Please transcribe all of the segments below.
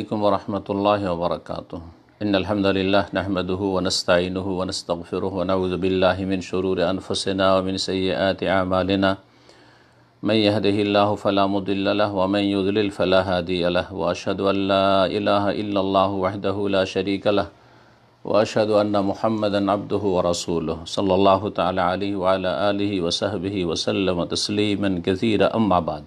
अल्लाम वरहमल वर्क इनहमदिल्ला नहमद वनस्तिन वनस्तफ़िर वनऊज़बिल्लिन शरूर अनफसना वमिन सैत आमालना मैं यहदिल्ला फ़लामदिल्ल वमन युजल फ़लाहदी वशद वहदला शरीकल वशद महमदन अब्द व रसूल सल्ला तल वसहब वसलम तस्लीमन कज़ीर अम्माबाद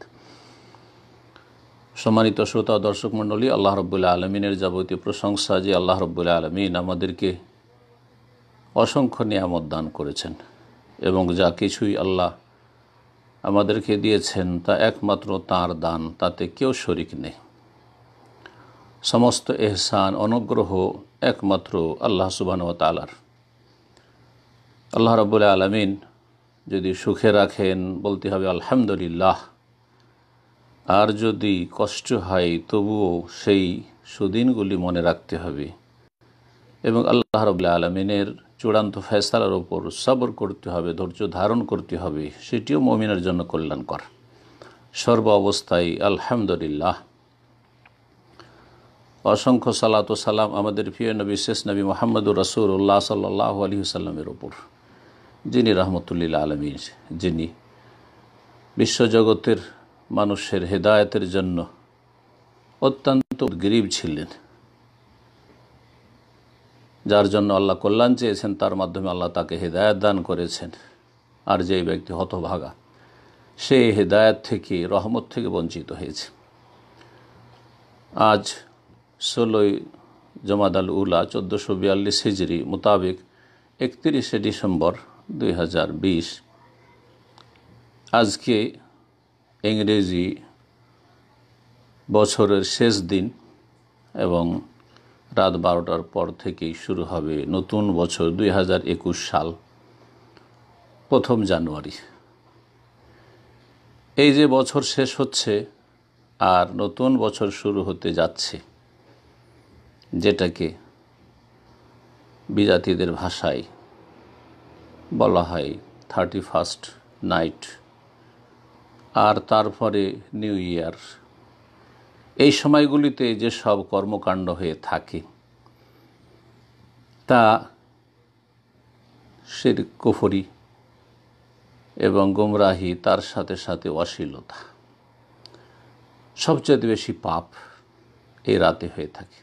সম্মানিত শ্রোতা দর্শক মণ্ডলী আল্লাহ রব্বুল্লাহ আলমিনের যাবতীয় প্রশংসা যে আল্লাহ রব্বুল্লাহ আলমিন আমাদেরকে অসংখ্য নিয়ামত দান করেছেন এবং যা কিছুই আল্লাহ আমাদেরকে দিয়েছেন তা একমাত্র তার দান তাতে কেউ শরিক নেই সমস্ত এহসান অনুগ্রহ একমাত্র আল্লাহ সুবাহ তালার আল্লাহ রবুল্লাহ আলমিন যদি সুখে রাখেন বলতে হবে আলহামদুলিল্লাহ আর যদি কষ্ট হয় তবুও সেই সুদিনগুলি মনে রাখতে হবে এবং আল্লাহ রবুল্লা আলমিনের চূড়ান্ত ফেসলার ওপর সবর করতে হবে ধৈর্য ধারণ করতে হবে সেটিও মমিনের জন্য কল্যাণকর সর্ব অবস্থায় আলহামদুলিল্লাহ অসংখ্য সালাত ও সালাম আমাদের প্রিয় নবী শেষ নবী মোহাম্মদুর উল্লাহ সাল্লাহ আলী সাল্লামের ওপর যিনি রহমতুল্লিল্লা আলমিন যিনি বিশ্বজগতের মানুষের হেদায়তের জন্য অত্যন্ত গরিব ছিলেন যার জন্য আল্লাহ কল্যাণ চেয়েছেন তার মাধ্যমে আল্লাহ তাকে হেদায়ত দান করেছেন আর যেই ব্যক্তি হতভাগা সে হেদায়ত থেকে রহমত থেকে বঞ্চিত হয়েছে আজ ষোলোই জমাদ আল উলা চোদ্দোশো বিয়াল্লিশ হিজড়ি মোতাবেক একত্রিশে ডিসেম্বর দুই হাজার বিশ আজকে ইংরেজি বছরের শেষ দিন এবং রাত বারোটার পর থেকেই শুরু হবে নতুন বছর দুই সাল প্রথম জানুয়ারি এই যে বছর শেষ হচ্ছে আর নতুন বছর শুরু হতে যাচ্ছে যেটাকে বিজাতিদের ভাষায় বলা হয় থার্টি ফার্স্ট নাইট আর তারপরে নিউ ইয়ার এই সময়গুলিতে যে সব কর্মকাণ্ড হয়ে থাকে তা সের কুফরি এবং গোমরাহি তার সাথে সাথে অশ্লীলতা সবচেয়ে বেশি পাপ এই রাতে হয়ে থাকে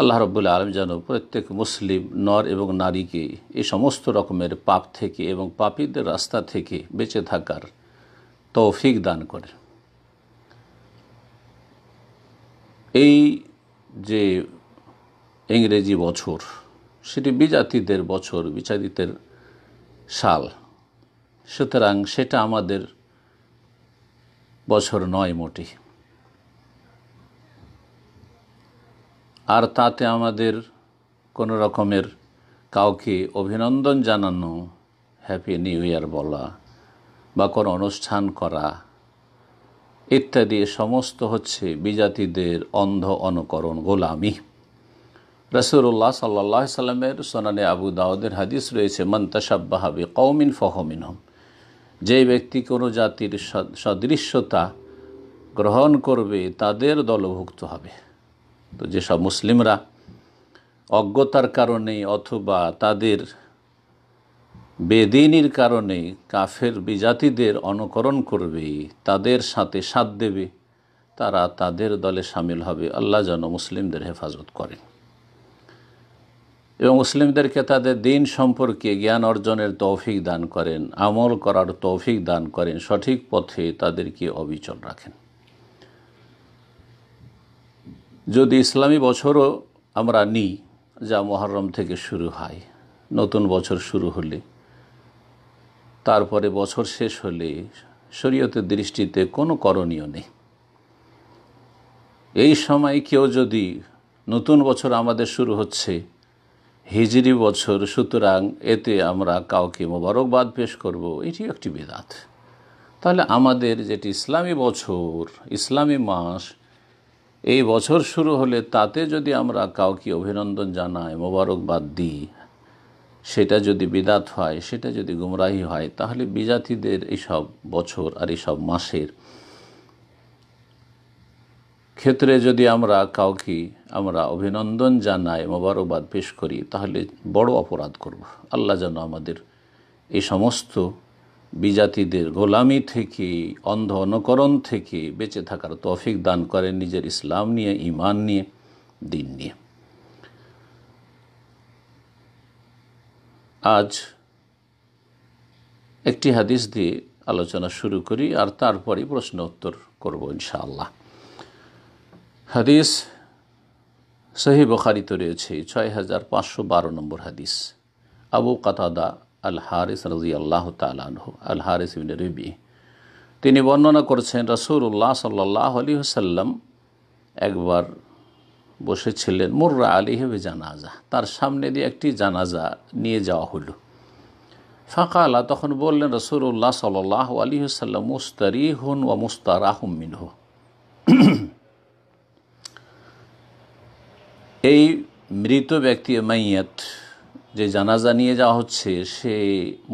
আল্লাহ রব্বুল্লা আলম যেন প্রত্যেক মুসলিম নর এবং নারীকে এই সমস্ত রকমের পাপ থেকে এবং পাপীদের রাস্তা থেকে বেঁচে থাকার তৌফিক দান করে এই যে ইংরেজি বছর সেটি বিজাতিদের বছর বিচারিতের সাল সুতরাং সেটা আমাদের বছর নয় মোটেই আর তাতে আমাদের কোনো রকমের কাউকে অভিনন্দন জানানো হ্যাপি নিউ ইয়ার বলা বা কোনো অনুষ্ঠান করা ইত্যাদি সমস্ত হচ্ছে বিজাতিদের অন্ধ অনুকরণ গোলামি রসুল্লাহ সাল্লাহ সাল্লামের সোনানে আবু দাউদের হাদিস রয়েছে মন্তাসাব্বাহাবি কৌমিন ফহমিন হম যে ব্যক্তি কোনো জাতির সদৃশ্যতা গ্রহণ করবে তাদের দলভুক্ত হবে তো যেসব মুসলিমরা অজ্ঞতার কারণে অথবা তাদের বেদিনীর কারণে কাফের বিজাতিদের অনুকরণ করবে তাদের সাথে সাথ দেবে তারা তাদের দলে সামিল হবে আল্লাহ যেন মুসলিমদের হেফাজত করেন এবং মুসলিমদেরকে তাদের দিন সম্পর্কে জ্ঞান অর্জনের তৌফিক দান করেন আমল করার তৌফিক দান করেন সঠিক পথে তাদেরকে অবিচল রাখেন যদি ইসলামী বছরও আমরা নিই যা মহরম থেকে শুরু হয় নতুন বছর শুরু হলে তারপরে বছর শেষ হলে শরীয়তের দৃষ্টিতে কোনো করণীয় নেই এই সময় কেউ যদি নতুন বছর আমাদের শুরু হচ্ছে হিজড়ি বছর সুতরাং এতে আমরা কাউকে মোবারকবাদ পেশ করব এটি একটি বেদাত তাহলে আমাদের যেটি ইসলামী বছর ইসলামী মাস এই বছর শুরু হলে তাতে যদি আমরা কাউকে অভিনন্দন জানাই মোবারকবাদ দিই সেটা যদি বিদাত হয় সেটা যদি গুমরাহি হয় তাহলে বিজাতিদের এইসব বছর আর এইসব মাসের ক্ষেত্রে যদি আমরা কাউকে আমরা অভিনন্দন জানাই মোবারকবাদ পেশ করি তাহলে বড় অপরাধ করব আল্লাহ যেন আমাদের এই সমস্ত বিজাতিদের গোলামি থেকে অন্ধ অনুকরণ থেকে বেঁচে থাকার তৌফিক দান করেন নিজের ইসলাম নিয়ে ইমান নিয়ে দিন নিয়ে আজ একটি হাদিস দিয়ে আলোচনা শুরু করি আর তারপরে প্রশ্ন উত্তর করব ইনশাআল্লাহ হাদিস সহি বখারিত রয়েছে ছয় হাজার পাঁচশো বারো নম্বর হাদিস আবু কাতাদা আল হারিস রাজি আল্লাহ তালাহ আল হারিস ইবিন রিবি তিনি বর্ণনা করছেন উল্লাহ সাল্লাহ আলী হুসাল্লাম একবার বসেছিলেন মুর্রা আলী হেবে জানাজা তার সামনে দিয়ে একটি জানাজা নিয়ে যাওয়া হলো ফাঁকা আলা তখন বললেন রসুর উল্লাহ সাল্লাহ আলী হুসাল্লাম মুস্তারি হুন ও মুস্তার আহমিন হু এই মৃত ব্যক্তি মাইয়াত যে জানাজা নিয়ে যাওয়া হচ্ছে সে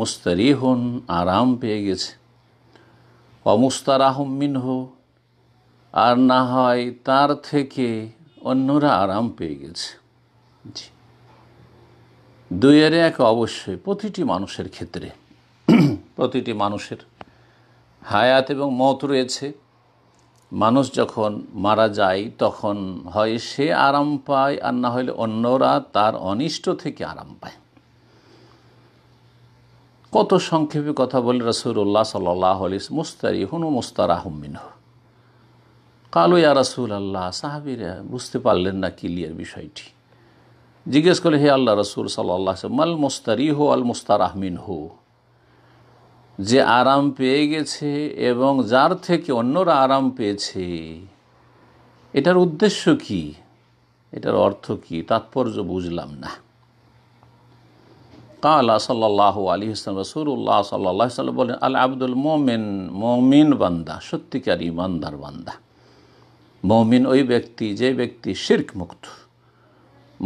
মুস্তারি হন আরাম পেয়ে গেছে অমুস্তারাহমিন হো আর না হয় তার থেকে অন্যরা আরাম পেয়ে গেছে জি দুইয়ের এক অবশ্যই প্রতিটি মানুষের ক্ষেত্রে প্রতিটি মানুষের হায়াত এবং মত রয়েছে মানুষ যখন মারা যায় তখন হয় সে আরাম পায় আর না হলে অন্যরা তার অনিষ্ট থেকে আরাম পায় কত সংক্ষেপে কথা বলে রসুল্লাহ সাল্লাহ আলিস মুস্তারি হুনু আহমিন কালো ইয়া রসুল আল্লাহ সাহাবিরা বুঝতে পারলেন না কিলিয়ার বিষয়টি জিজ্ঞেস করলে হে আল্লাহ রসুল সাল্লাহ মাল মুস্তারি হো আল আহমিন হো যে আরাম পেয়ে গেছে এবং যার থেকে অন্যরা আরাম পেয়েছে এটার উদ্দেশ্য কি এটার অর্থ কি তাৎপর্য বুঝলাম না কালা সাল্লাহ আলী হাসান রসুল্লাহ সাল্লাহ সাল্লাম বলেন আল আব্দুল মোমেন মমিন বান্দা সত্যিকার ইমানদার বান্দা মমিন ওই ব্যক্তি যে ব্যক্তি শির্ক মুক্ত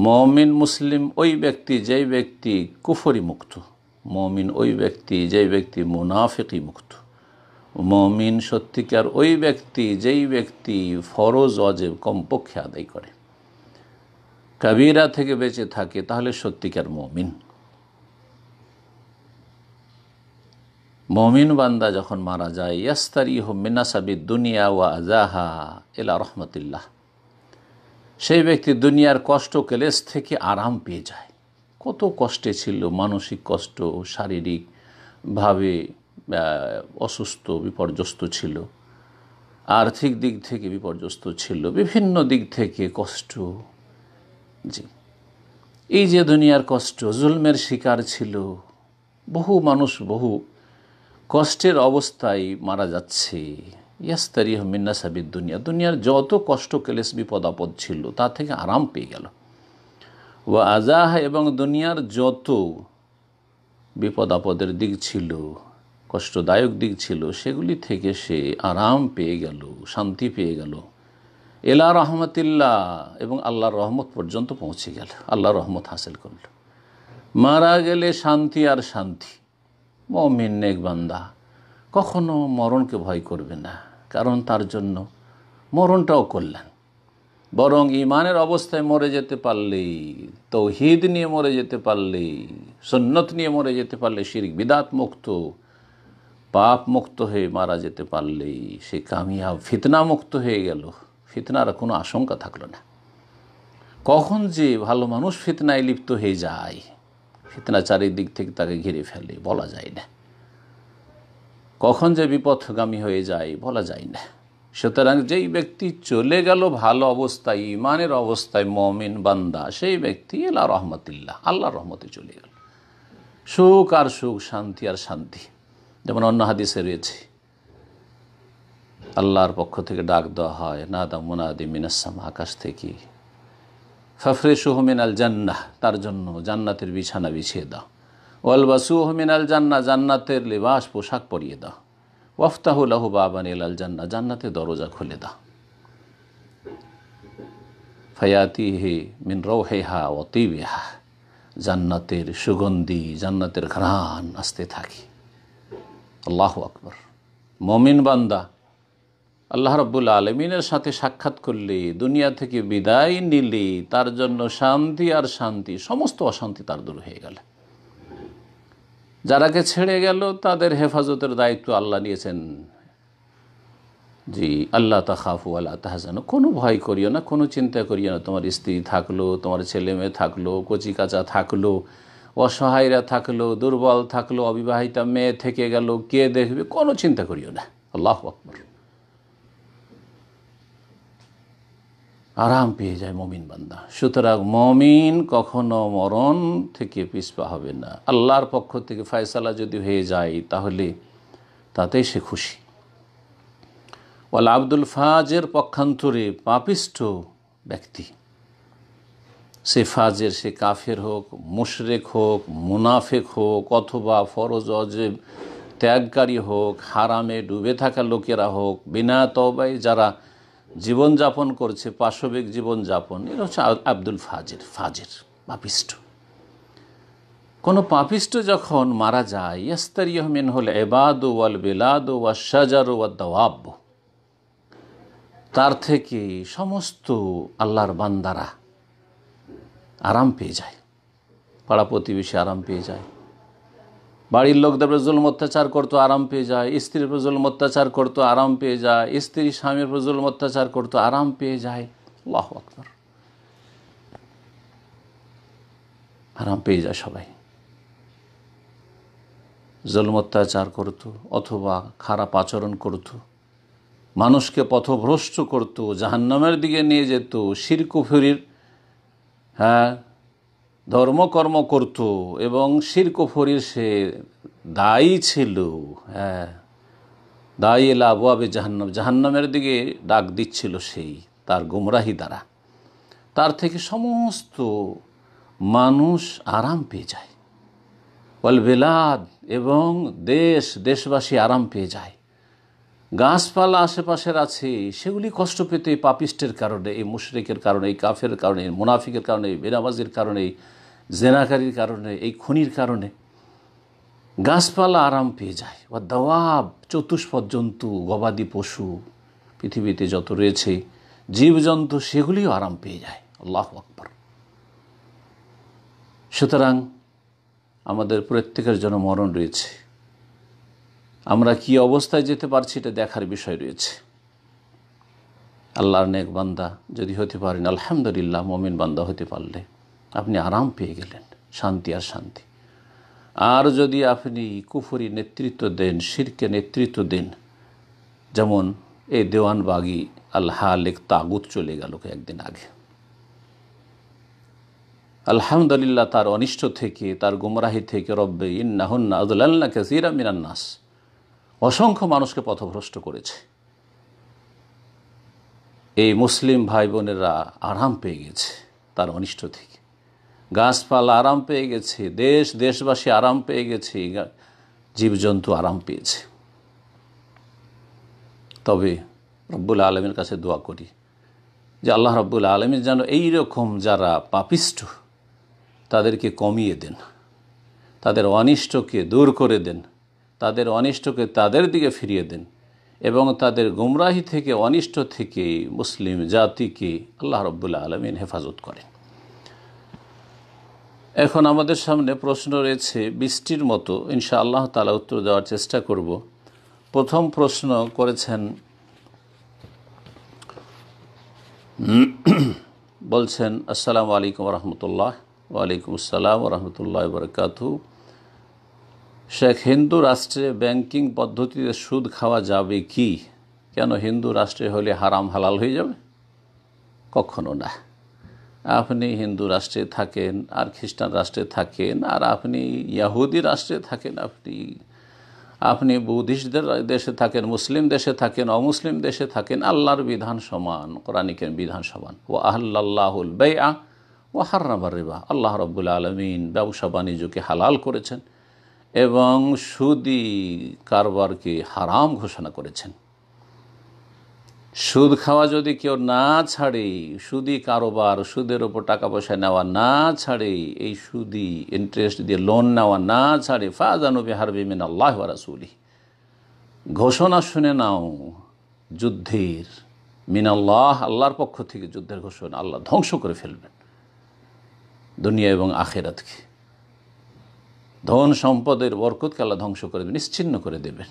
মমিন মুসলিম ওই ব্যক্তি যে ব্যক্তি কুফরি মুক্ত মমিন ওই ব্যক্তি যেই ব্যক্তি মুনাফিকি মুক্ত মমিন সত্যিকার ওই ব্যক্তি যেই ব্যক্তি ফরজ অজেব কমপক্ষে আদায় করে কাবিরা থেকে বেঁচে থাকে তাহলে সত্যিকার মমিন মমিন বান্দা যখন মারা যায় ইয়াস্তারি হোমিনাসাবি দুনিয়া ও আজাহা এলা রহমতুল্লাহ সেই ব্যক্তি দুনিয়ার কষ্ট কেলেস থেকে আরাম পেয়ে যায় কত কষ্টে ছিল মানসিক কষ্ট শারীরিকভাবে অসুস্থ বিপর্যস্ত ছিল আর্থিক দিক থেকে বিপর্যস্ত ছিল বিভিন্ন দিক থেকে কষ্ট জি এই যে দুনিয়ার কষ্ট জুলমের শিকার ছিল বহু মানুষ বহু কষ্টের অবস্থায় মারা যাচ্ছে ইয়াস্তারি মিন্নাসাবিদ দুনিয়া দুনিয়ার যত কষ্ট কেলেস বিপদ আপদ ছিল তা থেকে আরাম পেয়ে গেল ও আজাহ এবং দুনিয়ার যত বিপদ আপদের দিক ছিল কষ্টদায়ক দিক ছিল সেগুলি থেকে সে আরাম পেয়ে গেল শান্তি পেয়ে গেল এলা রহমতিল্লা এবং আল্লাহর রহমত পর্যন্ত পৌঁছে গেল আল্লাহর রহমত হাসিল করল মারা গেলে শান্তি আর শান্তি মমিন নেক বান্দা কখনো মরণকে ভয় করবে না কারণ তার জন্য মরণটাও করলেন বরং ইমানের অবস্থায় মরে যেতে পারলেই তৌহিদ নিয়ে মরে যেতে পারলেই সন্ন্যত নিয়ে মরে যেতে পারলে শিরিক বিদাত মুক্ত পাপ মুক্ত হয়ে মারা যেতে পারলেই সে কামিয়া ফিতনা মুক্ত হয়ে গেল ফিতনার কোনো আশঙ্কা থাকলো না কখন যে ভালো মানুষ ফিতনায় লিপ্ত হয়ে যায় ফিতনা চারিদিক থেকে তাকে ঘিরে ফেলে বলা যায় না কখন যে বিপথগামী হয়ে যায় বলা যায় না সুতরাং যেই ব্যক্তি চলে গেল ভালো অবস্থায় ইমানের অবস্থায় মমিন বান্দা সেই ব্যক্তি এলা রহমতুল্লাহ আল্লাহ রহমতে চলে গেল সুখ আর সুখ শান্তি আর শান্তি যেমন অন্য হাদিসে রয়েছে আল্লাহর পক্ষ থেকে ডাক দেওয়া হয় নাদা মুনাদি মিনাসাম আকাশ থেকে ফাফরে সুহমিন আল জান্নাহ তার জন্য জান্নাতের বিছানা বিছিয়ে দাও বা সুহমিন আল জান্না জান্নাতের লেবাস পোশাক পরিয়ে দাও ওয়াফতাহুল্লাহ বাবান আল জান্না জান্নাতে দরজা খুলে দা ফায়াতি হে মিন হে হা অতি অতিবেহা জান্নাতের সুগন্ধি জান্নাতের ঘ্রাণ আসতে থাকি আল্লাহ আকবর মমিন বান্দা আল্লাহ রব্বুল আলমিনের সাথে সাক্ষাৎ করলে দুনিয়া থেকে বিদায় নিলে তার জন্য শান্তি আর শান্তি সমস্ত অশান্তি তার দূর হয়ে গেল যারাকে ছেড়ে গেল তাদের হেফাজতের দায়িত্ব আল্লাহ নিয়েছেন জি আল্লাহ তাহাফু আল্লাহ তাহাজানো কোনো ভয় করিও না কোনো চিন্তা করিও না তোমার স্ত্রী থাকলো তোমার ছেলে মেয়ে থাকলো কচি কাচা থাকলো অসহায়রা থাকলো দুর্বল থাকলো অবিবাহিতা মেয়ে থেকে গেল কে দেখবে কোনো চিন্তা করিও না আল্লাহ আকবর আরাম পেয়ে যায় মমিন বান্দা সুতরাং মমিন কখনো মরণ থেকে পিসপা হবে না আল্লাহর পক্ষ থেকে ফয়সালা যদি হয়ে যায় তাহলে তাতেই সে খুশি ওয়াল আব্দুল ফাজের পক্ষান্তরে পাপিষ্ট ব্যক্তি সে ফাজের সে কাফের হোক মুশরেক হোক মুনাফেক হোক অথবা ফরজ অজেব ত্যাগকারী হোক হারামে ডুবে থাকা লোকেরা হোক বিনা তবাই যারা জীবনযাপন করছে পাশবিক জীবনযাপন এটা হচ্ছে আব্দুল ফাজের ফাজের পাপিষ্ট কোনো পাপিষ্ট যখন মারা যায় ইহমেন হল এবাদ ওয়াল বেলাদ ওয়া সাজার ওয়া দাব তার থেকে সমস্ত আল্লাহর বান্দারা আরাম পেয়ে যায় পাড়া প্রতিবেশী আরাম পেয়ে যায় বাড়ির লোকদের উপরে জুলম অত্যাচার করতো আরাম পেয়ে যায় স্ত্রীর প্রজল অত্যাচার করতো আরাম পেয়ে যায় স্ত্রী স্বামীর প্রজল অত্যাচার করতো আরাম পেয়ে যায় আল্লাহ আকবর আরাম পেয়ে যায় সবাই জুলম অত্যাচার করতো অথবা খারাপ আচরণ করতো মানুষকে পথভ্রষ্ট করতো জাহান্নামের দিকে নিয়ে যেত শিরকুফুরির হ্যাঁ ধর্মকর্ম করত এবং শিরকফরির সে দায়ী ছিল হ্যাঁ দায়ী এলা আবে জাহান্নাম জাহান্নামের দিকে ডাক দিচ্ছিল সেই তার গুমরাহি দ্বারা তার থেকে সমস্ত মানুষ আরাম পেয়ে যায় ওয়াল বেলাদ এবং দেশ দেশবাসী আরাম পেয়ে যায় গাছপালা আশেপাশের আছে সেগুলি কষ্ট পেতে পাপিস্টের কারণে এই মুশরেকের কারণে এই কাফের কারণে মুনাফিকের কারণে বেনামাজির কারণে জেনাকারীর কারণে এই খনির কারণে গাছপালা আরাম পেয়ে যায় বা দাওয়াব চতুষ্পদ জন্তু গবাদি পশু পৃথিবীতে যত রয়েছে জীবজন্তু সেগুলিও আরাম পেয়ে যায় আল্লাহ আকবর সুতরাং আমাদের প্রত্যেকের জন্য মরণ রয়েছে আমরা কি অবস্থায় যেতে পারছি এটা দেখার বিষয় রয়েছে আল্লাহর নেক বান্দা যদি হতে পারেন আলহামদুলিল্লাহ মমিন বান্দা হতে পারলে আপনি আরাম পেয়ে গেলেন শান্তি আর শান্তি আর যদি আপনি কুফুরি নেতৃত্ব দেন শিরকে নেতৃত্ব দেন যেমন এই দেওয়ানবাগি আলেক তাগুত চলে গেল একদিন আগে আলহামদুলিল্লাহ তার অনিষ্ট থেকে তার গুমরাহি থেকে রব্বে ইন্নাহন্না আদুল্লাহ কাসিরা মিনান্নাস অসংখ্য মানুষকে পথভ্রষ্ট করেছে এই মুসলিম ভাই বোনেরা আরাম পেয়ে গেছে তার অনিষ্ট থেকে গাছপালা আরাম পেয়ে গেছে দেশ দেশবাসী আরাম পেয়ে গেছে জীবজন্তু আরাম পেয়েছে তবে রব্বুল আলমের কাছে দোয়া করি যে আল্লাহ রব্বুল আলমী যেন এইরকম রকম যারা পাপিষ্ট তাদেরকে কমিয়ে দেন তাদের অনিষ্টকে দূর করে দেন তাদের অনিষ্টকে তাদের দিকে ফিরিয়ে দেন এবং তাদের গুমরাহি থেকে অনিষ্ট থেকে মুসলিম জাতিকে আল্লাহ রব্বুল আলমিন হেফাজত করেন এখন আমাদের সামনে প্রশ্ন রয়েছে বৃষ্টির মতো ইনশা আল্লাহ তালা উত্তর দেওয়ার চেষ্টা করব প্রথম প্রশ্ন করেছেন বলছেন আসসালামু আলাইকুম রহমতুল্লাহ ওয়ালাইকুম আসসালাম রহমতুল্লাহ বরকাতু শেখ হিন্দু রাষ্ট্রে ব্যাংকিং পদ্ধতিতে সুদ খাওয়া যাবে কি কেন হিন্দু রাষ্ট্রে হলে হারাম হালাল হয়ে যাবে কখনো না আপনি হিন্দু রাষ্ট্রে থাকেন আর খ্রিস্টান রাষ্ট্রে থাকেন আর আপনি ইয়াহুদি রাষ্ট্রে থাকেন আপনি আপনি বুদ্ধিস্টদের দেশে থাকেন মুসলিম দেশে থাকেন অমুসলিম দেশে থাকেন আল্লাহর বিধান সমান কোরআনিকের বিধান সমান ও আহ্লাহুল বে আ ও হার্নাবার রেবা আল্লাহ রব্বুল আলমিন ব্যবসা বাণিজ্যকে হালাল করেছেন এবং সুদি কারবারকে হারাম ঘোষণা করেছেন সুদ খাওয়া যদি কেউ না ছাড়ে সুদি কারোবার সুদের ওপর টাকা পয়সা নেওয়া না ছাড়ে এই সুদি ইন্টারেস্ট দিয়ে লোন নেওয়া না ছাড়ে ফাজানবী হারবি মিন আল্লাহ রাসুলি ঘোষণা শুনে নাও যুদ্ধের মিন আল্লাহ আল্লাহর পক্ষ থেকে যুদ্ধের ঘোষণা আল্লাহ ধ্বংস করে ফেলবেন দুনিয়া এবং আখেরাতকে ধন সম্পদের বরকতকে আল্লাহ ধ্বংস করে দেবেন নিশ্চিন্ন করে দেবেন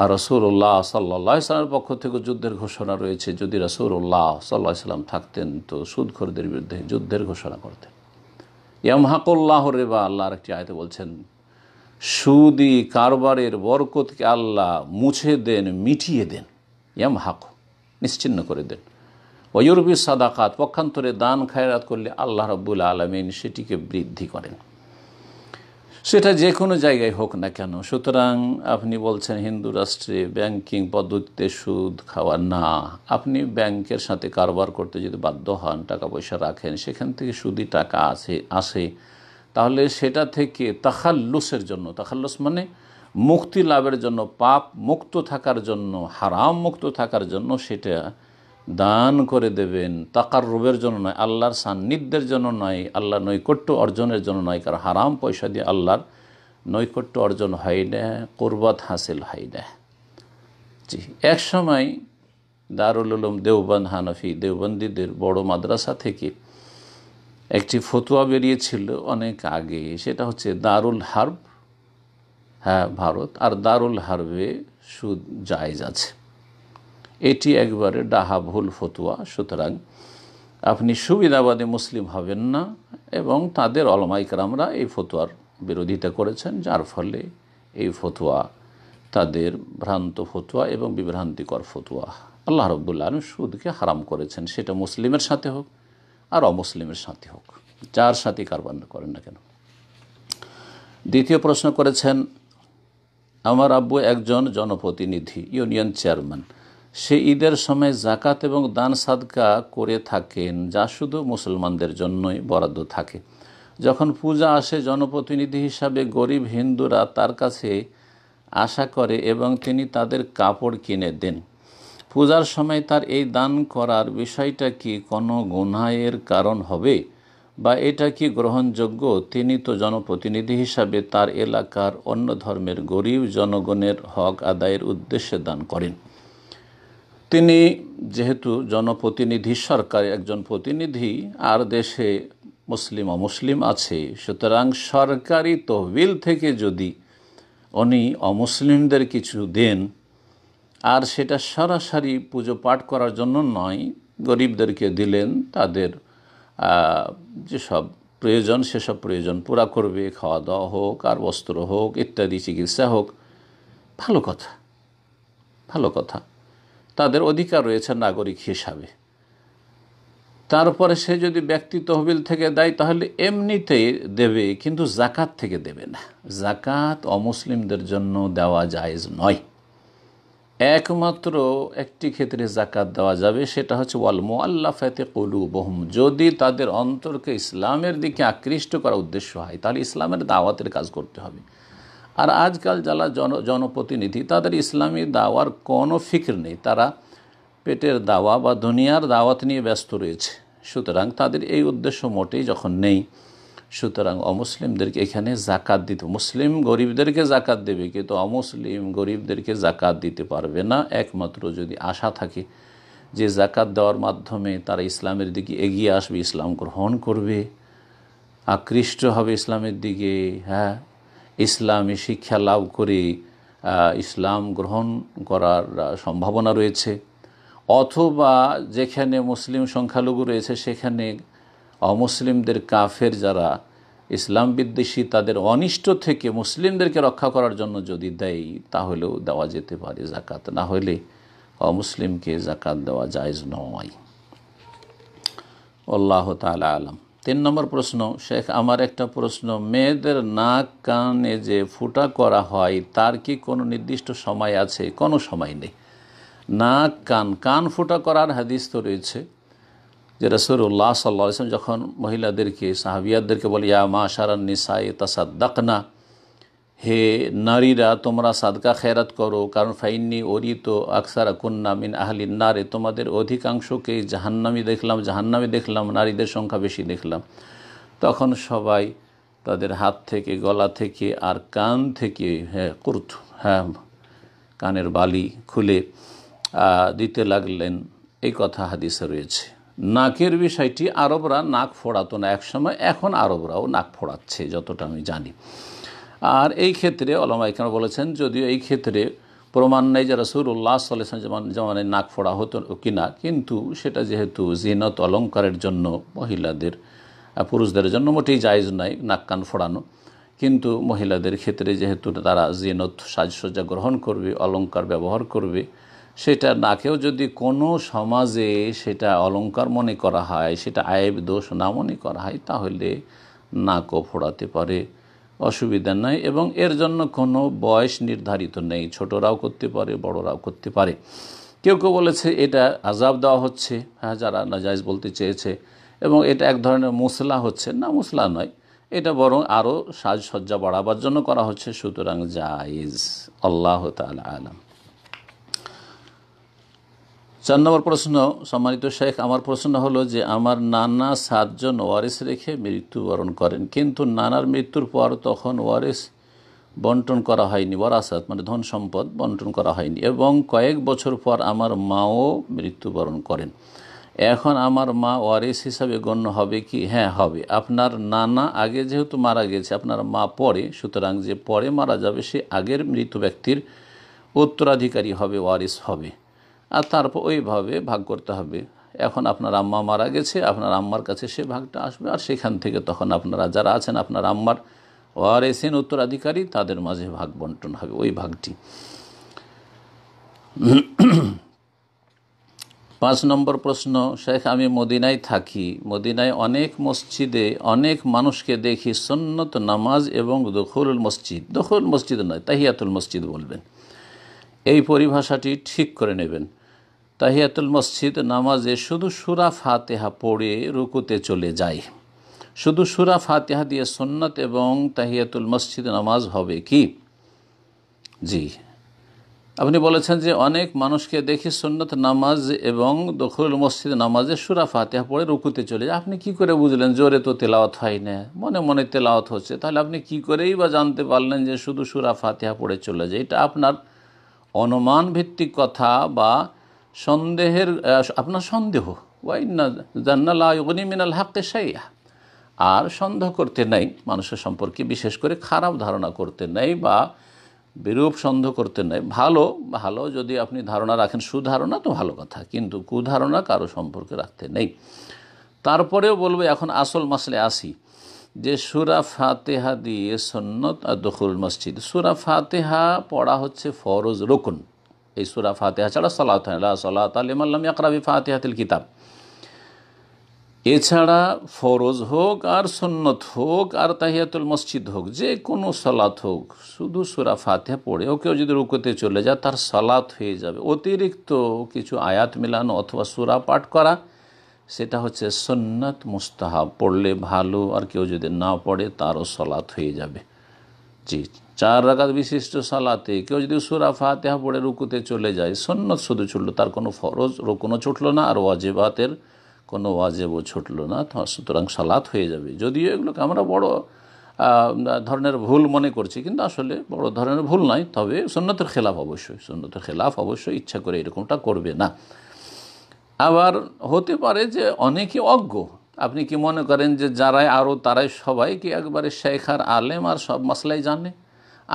আর রসুল্লাহ সাল্লা ইসলামের পক্ষ থেকে যুদ্ধের ঘোষণা রয়েছে যদি রসুল্লাহ সাল্লাহ ইসলাম থাকতেন তো সুদখোরদের বিরুদ্ধে যুদ্ধের ঘোষণা করতেন ইয়ামহাকুল্লাহ রেবা আল্লাহর একটি আয়তে বলছেন সুদি কারবারের বরকতকে আল্লাহ মুছে দেন মিটিয়ে দেন ইয়াম হাকু নিশ্চিন্ন করে দেন ওয়ুরবি সাদাকাত পক্ষান্তরে দান খায়রাত করলে আল্লাহ রব্বুল আলমিন সেটিকে বৃদ্ধি করেন সেটা যে কোনো জায়গায় হোক না কেন সুতরাং আপনি বলছেন হিন্দু রাষ্ট্রে ব্যাংকিং পদ্ধতিতে সুদ খাওয়া না আপনি ব্যাংকের সাথে কারবার করতে যদি বাধ্য হন টাকা পয়সা রাখেন সেখান থেকে সুদই টাকা আসে আসে তাহলে সেটা থেকে তাখাল্লুসের জন্য তাখাল্লুস মানে মুক্তি লাভের জন্য পাপ মুক্ত থাকার জন্য হারাম মুক্ত থাকার জন্য সেটা দান করে দেবেন তাকার রুবের জন্য নয় আল্লাহর সান্নিধ্যের জন্য নয় আল্লাহ নৈকট্য অর্জনের জন্য নয় কারণ হারাম পয়সা দিয়ে আল্লাহর নৈকট্য অর্জন হয় না কোরবাত হাসিল হয় না জি এক সময় দারুল উলুম দেওবন্দ হানফি দেওবন্দিদের বড় মাদ্রাসা থেকে একটি ফতুয়া বেরিয়েছিল অনেক আগে সেটা হচ্ছে দারুল হার্ব হ্যাঁ ভারত আর দারুল হার্বে সুদ জায়জ আছে এটি একবারে ডাহা ভুল ফতুয়া সুতরাং আপনি সুবিধাবাদী মুসলিম হবেন না এবং তাদের অলমাইকরামরা এই ফতুয়ার বিরোধিতা করেছেন যার ফলে এই ফতুয়া তাদের ভ্রান্ত ফতুয়া এবং বিভ্রান্তিকর ফতুয়া আল্লাহ রব্দুল্লাহ আলম সুদকে হারাম করেছেন সেটা মুসলিমের সাথে হোক আর অমুসলিমের সাথে হোক যার সাথে কারবার করেন না কেন দ্বিতীয় প্রশ্ন করেছেন আমার আব্বু একজন জনপ্রতিনিধি ইউনিয়ন চেয়ারম্যান সে ঈদের সময় জাকাত এবং দান সাদকা করে থাকেন যা শুধু মুসলমানদের জন্যই বরাদ্দ থাকে যখন পূজা আসে জনপ্রতিনিধি হিসাবে গরিব হিন্দুরা তার কাছে আশা করে এবং তিনি তাদের কাপড় কিনে দেন পূজার সময় তার এই দান করার বিষয়টা কি কোনো গুনায়ের কারণ হবে বা এটা কি গ্রহণযোগ্য তিনি তো জনপ্রতিনিধি হিসাবে তার এলাকার অন্য ধর্মের গরিব জনগণের হক আদায়ের উদ্দেশ্যে দান করেন তিনি যেহেতু জনপ্রতিনিধি সরকার একজন প্রতিনিধি আর দেশে মুসলিম অমুসলিম আছে সুতরাং সরকারি তহবিল থেকে যদি উনি অমুসলিমদের কিছু দেন আর সেটা সরাসরি পুজো পাঠ করার জন্য নয় গরিবদেরকে দিলেন তাদের যেসব প্রয়োজন সেসব প্রয়োজন পুরা করবে খাওয়া দাওয়া হোক আর বস্ত্র হোক ইত্যাদি চিকিৎসা হোক ভালো কথা ভালো কথা তাদের অধিকার রয়েছে নাগরিক হিসাবে তারপরে সে যদি ব্যক্তি তহবিল থেকে দেয় তাহলে এমনিতেই দেবে কিন্তু জাকাত থেকে দেবে না জাকাত অমুসলিমদের জন্য দেওয়া জায়েজ নয় একমাত্র একটি ক্ষেত্রে জাকাত দেওয়া যাবে সেটা হচ্ছে ওয়ালমো আল্লাহ ফেতে কলু বহম যদি তাদের অন্তরকে ইসলামের দিকে আকৃষ্ট করার উদ্দেশ্য হয় তাহলে ইসলামের দাওয়াতের কাজ করতে হবে আর আজকাল যারা জন জনপ্রতিনিধি তাদের ইসলামী দাওয়ার কোনো ফিকির নেই তারা পেটের দাওয়া বা দুনিয়ার দাওয়াত নিয়ে ব্যস্ত রয়েছে সুতরাং তাদের এই উদ্দেশ্য মোটেই যখন নেই সুতরাং অমুসলিমদেরকে এখানে জাকাত দিতে মুসলিম গরিবদেরকে জাকাত দেবে কিন্তু অমুসলিম গরিবদেরকে জাকাত দিতে পারবে না একমাত্র যদি আশা থাকে যে জাকাত দেওয়ার মাধ্যমে তারা ইসলামের দিকে এগিয়ে আসবে ইসলাম গ্রহণ করবে আকৃষ্ট হবে ইসলামের দিকে হ্যাঁ ইসলামী শিক্ষা লাভ করে ইসলাম গ্রহণ করার সম্ভাবনা রয়েছে অথবা যেখানে মুসলিম সংখ্যালঘু রয়েছে সেখানে অমুসলিমদের কাফের যারা ইসলাম বিদ্বেষী তাদের অনিষ্ট থেকে মুসলিমদেরকে রক্ষা করার জন্য যদি দেয় তাহলেও দেওয়া যেতে পারে জাকাত না হলে অমুসলিমকে জাকাত দেওয়া জায়জ নয় আল্লাহ তালা আলম তিন নম্বর প্রশ্ন শেখ আমার একটা প্রশ্ন মেয়েদের নাক কানে যে ফুটা করা হয় তার কি কোনো নির্দিষ্ট সময় আছে কোনো সময় নেই নাক কান কান ফুটা করার হাদিস তো রয়েছে যে রসুল্লাহ সাল্লা যখন মহিলাদেরকে সাহাবিয়াদেরকে বলি ইয়া মা নিসাই সাই তাসাদ্দাকনা হে নারীরা তোমরা সাদকা খেরাত করো কারণ ফাইনি ওরি তো আকসারা কন্যা মিন আহলিন নারে তোমাদের অধিকাংশকেই জাহান্নামি দেখলাম জাহান্নামি দেখলাম নারীদের সংখ্যা বেশি দেখলাম তখন সবাই তাদের হাত থেকে গলা থেকে আর কান থেকে হ্যাঁ কুর্ত হ্যাঁ কানের বালি খুলে দিতে লাগলেন এই কথা হাদিসে রয়েছে নাকের বিষয়টি আরবরা নাক ফোড়াতো না একসময় এখন আরবরাও নাক ফোড়াচ্ছে যতটা আমি জানি আর এই ক্ষেত্রে অলমাইকার বলেছেন যদিও এই ক্ষেত্রে প্রমাণ নেই যে রসুল্লাহ সাল্লাম যেমন যেমনে নাক ফোড়া হতো কিনা কিন্তু সেটা যেহেতু জিনত অলঙ্কারের জন্য মহিলাদের পুরুষদের জন্য মোটেই জায়জ নাই নাক কান ফোড়ানো কিন্তু মহিলাদের ক্ষেত্রে যেহেতু তারা জিনত সাজসজ্জা গ্রহণ করবে অলঙ্কার ব্যবহার করবে সেটা নাকেও যদি কোনো সমাজে সেটা অলঙ্কার মনে করা হয় সেটা আয়েব দোষ না মনে করা হয় তাহলে নাকও ফোড়াতে পারে অসুবিধা নাই এবং এর জন্য কোনো বয়স নির্ধারিত নেই ছোটরাও করতে পারে বড়রাও করতে পারে কেউ কেউ বলেছে এটা আজাব দেওয়া হচ্ছে হ্যাঁ যারা নাজাইজ বলতে চেয়েছে এবং এটা এক ধরনের মশলা হচ্ছে না মশলা নয় এটা বরং আরও সাজসজ্জা বাড়াবার জন্য করা হচ্ছে সুতরাং জায়েজ আল্লাহ তালা আলাম চার নম্বর প্রশ্ন সম্মানিত শেখ আমার প্রশ্ন হলো যে আমার নানা সাতজন ওয়ারিস রেখে মৃত্যুবরণ করেন কিন্তু নানার মৃত্যুর পর তখন ওয়ারিস বন্টন করা হয়নি ওয়ারাসাত মানে ধন সম্পদ বন্টন করা হয়নি এবং কয়েক বছর পর আমার মাও মৃত্যুবরণ করেন এখন আমার মা ওয়ারিস হিসাবে গণ্য হবে কি হ্যাঁ হবে আপনার নানা আগে যেহেতু মারা গেছে আপনার মা পরে সুতরাং যে পরে মারা যাবে সে আগের মৃত ব্যক্তির উত্তরাধিকারী হবে ওয়ারিস হবে আর তারপর ওইভাবে ভাগ করতে হবে এখন আপনার আম্মা মারা গেছে আপনার আম্মার কাছে সে ভাগটা আসবে আর সেখান থেকে তখন আপনারা যারা আছেন আপনার আম্মার এসেন উত্তরাধিকারী তাদের মাঝে ভাগ বন্টন হবে ওই ভাগটি পাঁচ নম্বর প্রশ্ন শেখ আমি মদিনায় থাকি মদিনায় অনেক মসজিদে অনেক মানুষকে দেখি সন্নত নামাজ এবং দখরুল মসজিদ দখরুল মসজিদ নয় তাহিয়াতুল মসজিদ বলবেন এই পরিভাষাটি ঠিক করে নেবেন তাহিয়াতুল মসজিদ নামাজে শুধু সুরা ফাতেহা পড়ে রুকুতে চলে যায় শুধু সুরা ফাতেহা দিয়ে সন্ন্যত এবং তাহিয়াতুল মসজিদ নামাজ হবে কি জি আপনি বলেছেন যে অনেক মানুষকে দেখি সন্ন্যত নামাজ এবং দখল মসজিদ নামাজে সুরা ফাতেহা পড়ে রুকুতে চলে যায় আপনি কি করে বুঝলেন জোরে তো তেলাওয়াত হয় না মনে মনে তেলাওয়াত হচ্ছে তাহলে আপনি কি করেই বা জানতে পারলেন যে শুধু সুরা ফাতেহা পড়ে চলে যায় এটা আপনার অনুমান ভিত্তিক কথা বা সন্দেহের আপনার সন্দেহ না জান্নাল আয়গনি মিনাল হাক্কে সাইয়া আর সন্দেহ করতে নেই মানুষের সম্পর্কে বিশেষ করে খারাপ ধারণা করতে নেই বা বিরূপ সন্দেহ করতে নেই ভালো ভালো যদি আপনি ধারণা রাখেন সুধারণা তো ভালো কথা কিন্তু কুধারণা কারো সম্পর্কে রাখতে নেই তারপরেও বলবো এখন আসল মাসলে আসি যে সুরা ফাতেহা দিয়ে সন্নত আর দখুল মসজিদ সুরা ফাতেহা পড়া হচ্ছে ফরজ রকুন এই সুরা ফাতেহা ছাড়া সালাত হয় আল্লাহ সালাত আলিমাল্লাম ইয়াকরাবি ফাতেহাতিল কিতাব এছাড়া ফরজ হোক আর সন্নত হোক আর তাহিয়াতুল মসজিদ হোক যে কোনো সালাত হোক শুধু সুরা ফাতে ও কেউ যদি রুকোতে চলে যায় তার সালাত হয়ে যাবে অতিরিক্ত কিছু আয়াত মেলানো অথবা সুরা পাঠ করা সেটা হচ্ছে সন্ন্যত মুস্তাহাব পড়লে ভালো আর কেউ যদি না পড়ে তারও সলাত হয়ে যাবে জি চার রাগাত বিশিষ্ট সালাতে কেউ যদি সুরা ফাতেহা পড়ে রুকুতে চলে যায় সন্ন্যত শুধু ছুটল তার কোনো ফরজ রকুনও ছুটল না আর ওয়াজেবাতের কোনো ওয়াজেবও ছুটল না সুতরাং সালাত হয়ে যাবে যদিও এগুলোকে আমরা বড় ধরনের ভুল মনে করছি কিন্তু আসলে বড় ধরনের ভুল নয় তবে সন্ন্যতের খেলাফ অবশ্যই সন্ন্যতের খেলাফ অবশ্যই ইচ্ছা করে এরকমটা করবে না আবার হতে পারে যে অনেকে অজ্ঞ আপনি কি মনে করেন যে যারাই আরও তারাই সবাই কি একবারে শেখার আলেম আর সব মশলাই জানে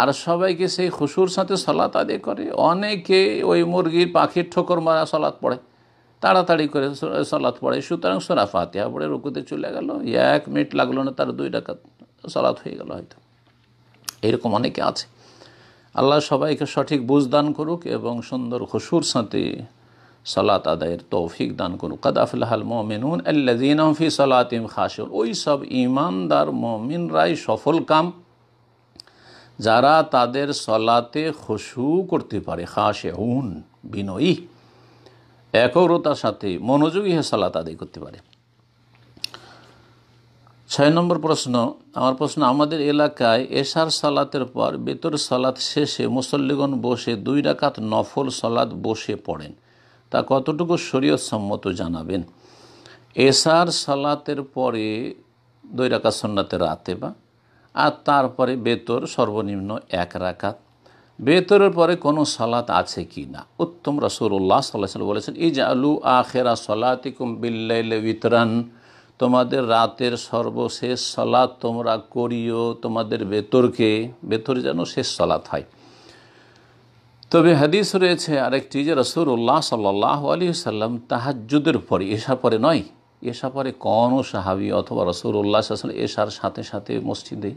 আর সবাইকে সেই খুশুর সাথে সলাত আদায় করে অনেকে ওই মুরগির পাখির ঠোকর মারা সলাৎ পড়ে তাড়াতাড়ি করে সলাৎ পড়ে সুতরাং সোরা ফাতিয়া পড়ে রুকুতে চলে গেল এক মিনিট লাগলো না তার দুই টাকা সলাৎ হয়ে গেল হয়তো এরকম অনেকে আছে আল্লাহ সবাইকে সঠিক বুঝ দান করুক এবং সুন্দর খুশুর সাথে সলাত আদায়ের তৌফিক দান করুক কাদাফুল্লাহাল মমিনুন আল্লাদিন ফি সলাতিম খাসুর ওই সব ইমানদার মমিন রায় সফল কাম যারা তাদের সলাতে খসু করতে পারে খাসে হুন বিনয়ী একগ্রতার সাথে মনোযোগী হয়ে সলাত আদায় করতে পারে ছয় নম্বর প্রশ্ন আমার প্রশ্ন আমাদের এলাকায় এশার সালাতের পর বেতর সালাত শেষে মুসল্লিগণ বসে দুই রাকাত নফল সালাত বসে পড়েন তা কতটুকু শরীয়ত সম্মত জানাবেন এশার সালাতের পরে দুই রাকাত সন্ন্যাতের রাতে বা আর তারপরে বেতর সর্বনিম্ন এক রাকাত বেতরের পরে কোনো সালাত আছে কি না উত্তম রসুল্লাহ সাল্লাহ বলেছেন ইজ আলু আখেরা সলাতিকুম বিল্লাইলে বিতরান তোমাদের রাতের সর্বশেষ সলাৎ তোমরা করিও তোমাদের বেতরকে বেতর যেন শেষ সলাৎ হয় তবে হাদিস রয়েছে আরেকটি যে রসুল্লাহ সাল্লাহ আলী সাল্লাম তাহাজুদের পরে এসার পরে নয় এসা পরে কোনো সাহাবি অথবা রসুল্লাহ আসলে এশার সাথে সাথে মসজিদে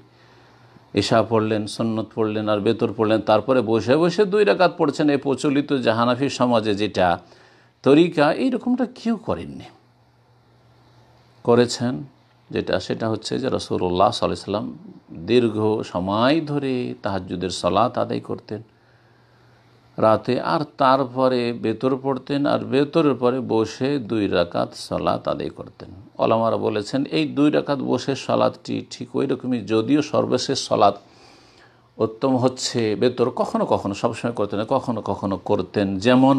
এশা পড়লেন সন্নত পড়লেন আর বেতর পড়লেন তারপরে বসে বসে দুই রাকাত পড়ছেন এই প্রচলিত জাহানাফি সমাজে যেটা তরিকা এইরকমটা কেউ করেননি করেছেন যেটা সেটা হচ্ছে যে রসুল্লাহ সাল্লাম দীর্ঘ সময় ধরে তাহাজুদের সলাত আদায় করতেন রাতে আর তারপরে বেতর পড়তেন আর বেতরের পরে বসে দুই রাকাত সলাত আদায় করতেন ওলামারা বলেছেন এই দুই রাকাত বসে সলাদটি ঠিক ওই রকমই যদিও সর্বশেষ সলাদ উত্তম হচ্ছে বেতর কখনো কখনো সবসময় করতেন কখনো কখনো করতেন যেমন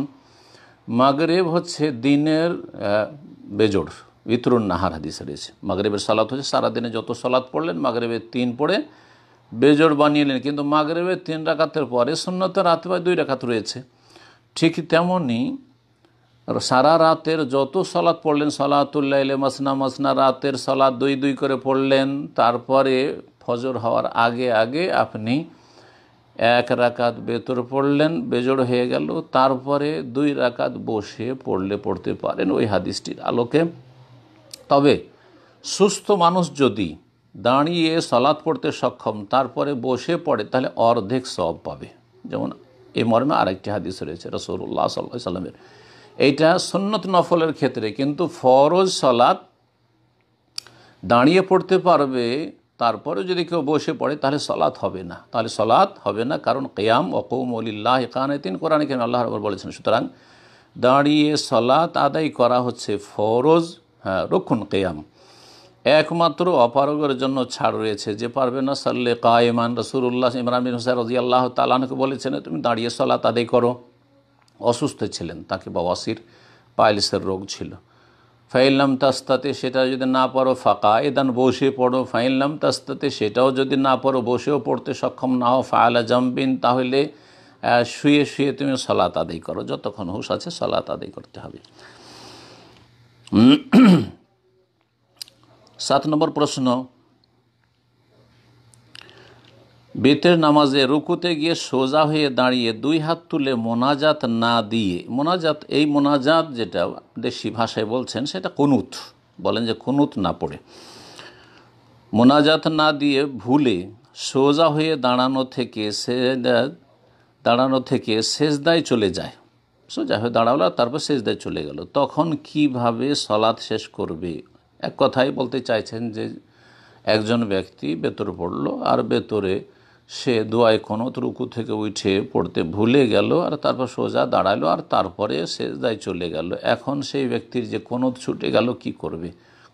মাগরেব হচ্ছে দিনের বেজোড় বিতরুন নাহার হাদিস রয়েছে মাগরেবের সালাত হচ্ছে সারাদিনে যত সলাদ পড়লেন মাগরেবের তিন পড়ে বেজোড় বানিয়ে নিলেন কিন্তু মাগরেবের তিন রাকাতের পরে সুন্নত রাতে বা দুই রাকাত রয়েছে ঠিক তেমনই সারা রাতের যত সলাদ পড়লেন সলাতুল্লাহলে মাসনা মাসনা রাতের সলাদ দুই দুই করে পড়লেন তারপরে ফজর হওয়ার আগে আগে আপনি এক রাকাত বেতর পড়লেন বেজোড় হয়ে গেল তারপরে দুই রাকাত বসে পড়লে পড়তে পারেন ওই হাদিসটির আলোকে তবে সুস্থ মানুষ যদি দাঁড়িয়ে সালাত পড়তে সক্ষম তারপরে বসে পড়ে তাহলে অর্ধেক সব পাবে যেমন এ মর্মে আরেকটি হাদিস রয়েছে রসৌল্লা সাল্লা সাল্লামের এইটা সন্নত নফলের ক্ষেত্রে কিন্তু ফরজ সালাত দাঁড়িয়ে পড়তে পারবে তারপরে যদি কেউ বসে পড়ে তাহলে সলাৎ হবে না তাহলে সলাৎ হবে না কারণ কেয়াম অকৌমলিল্লাহ কানে তিন কোরআনে কেন আল্লাহ রব বলেছেন সুতরাং দাঁড়িয়ে সলাৎ আদায় করা হচ্ছে ফরজ হ্যাঁ রক্ষণ কেয়াম একমাত্র অপারগের জন্য ছাড় রয়েছে যে পারবে না সাল্লে কায়মান রসুল্লাহ ইমরান বিন হুসাইন রাজি আল্লাহ তালানকে বলেছেন তুমি দাঁড়িয়ে সলাত তাদের করো অসুস্থ ছিলেন তাকে বাবাসির পাইলসের রোগ ছিল ফাইলাম তাস্তাতে সেটা যদি না পারো ফাঁকা এদান বসে পড়ো ফাইলাম তাস্তাতে সেটাও যদি না পারো বসেও পড়তে সক্ষম না হও ফায়লা জাম্পিন তাহলে শুয়ে শুয়ে তুমি সলাত আদায় করো যতক্ষণ হুশ আছে সলাত আদায় করতে হবে সাত নম্বর প্রশ্ন বেতের নামাজে রুকুতে গিয়ে সোজা হয়ে দাঁড়িয়ে দুই হাত তুলে মোনাজাত না দিয়ে মোনাজাত এই মোনাজাত যেটা দেশি ভাষায় বলছেন সেটা কুনুত বলেন যে কুনুত না পড়ে মোনাজাত না দিয়ে ভুলে সোজা হয়ে দাঁড়ানো থেকে সে দাঁড়ানো থেকে সেজদায় চলে যায় সোজা হয়ে দাঁড়ালো তারপর সেজদায় চলে গেল তখন কিভাবে সলাদ শেষ করবে এক কথাই বলতে চাইছেন যে একজন ব্যক্তি বেতর পড়ল আর বেতরে সে দোয়ায় কোনো রুকু থেকে উঠে পড়তে ভুলে গেল আর তারপর সোজা দাঁড়ালো আর তারপরে সে দায় চলে গেল এখন সেই ব্যক্তির যে কোনো ছুটে গেল কি করবে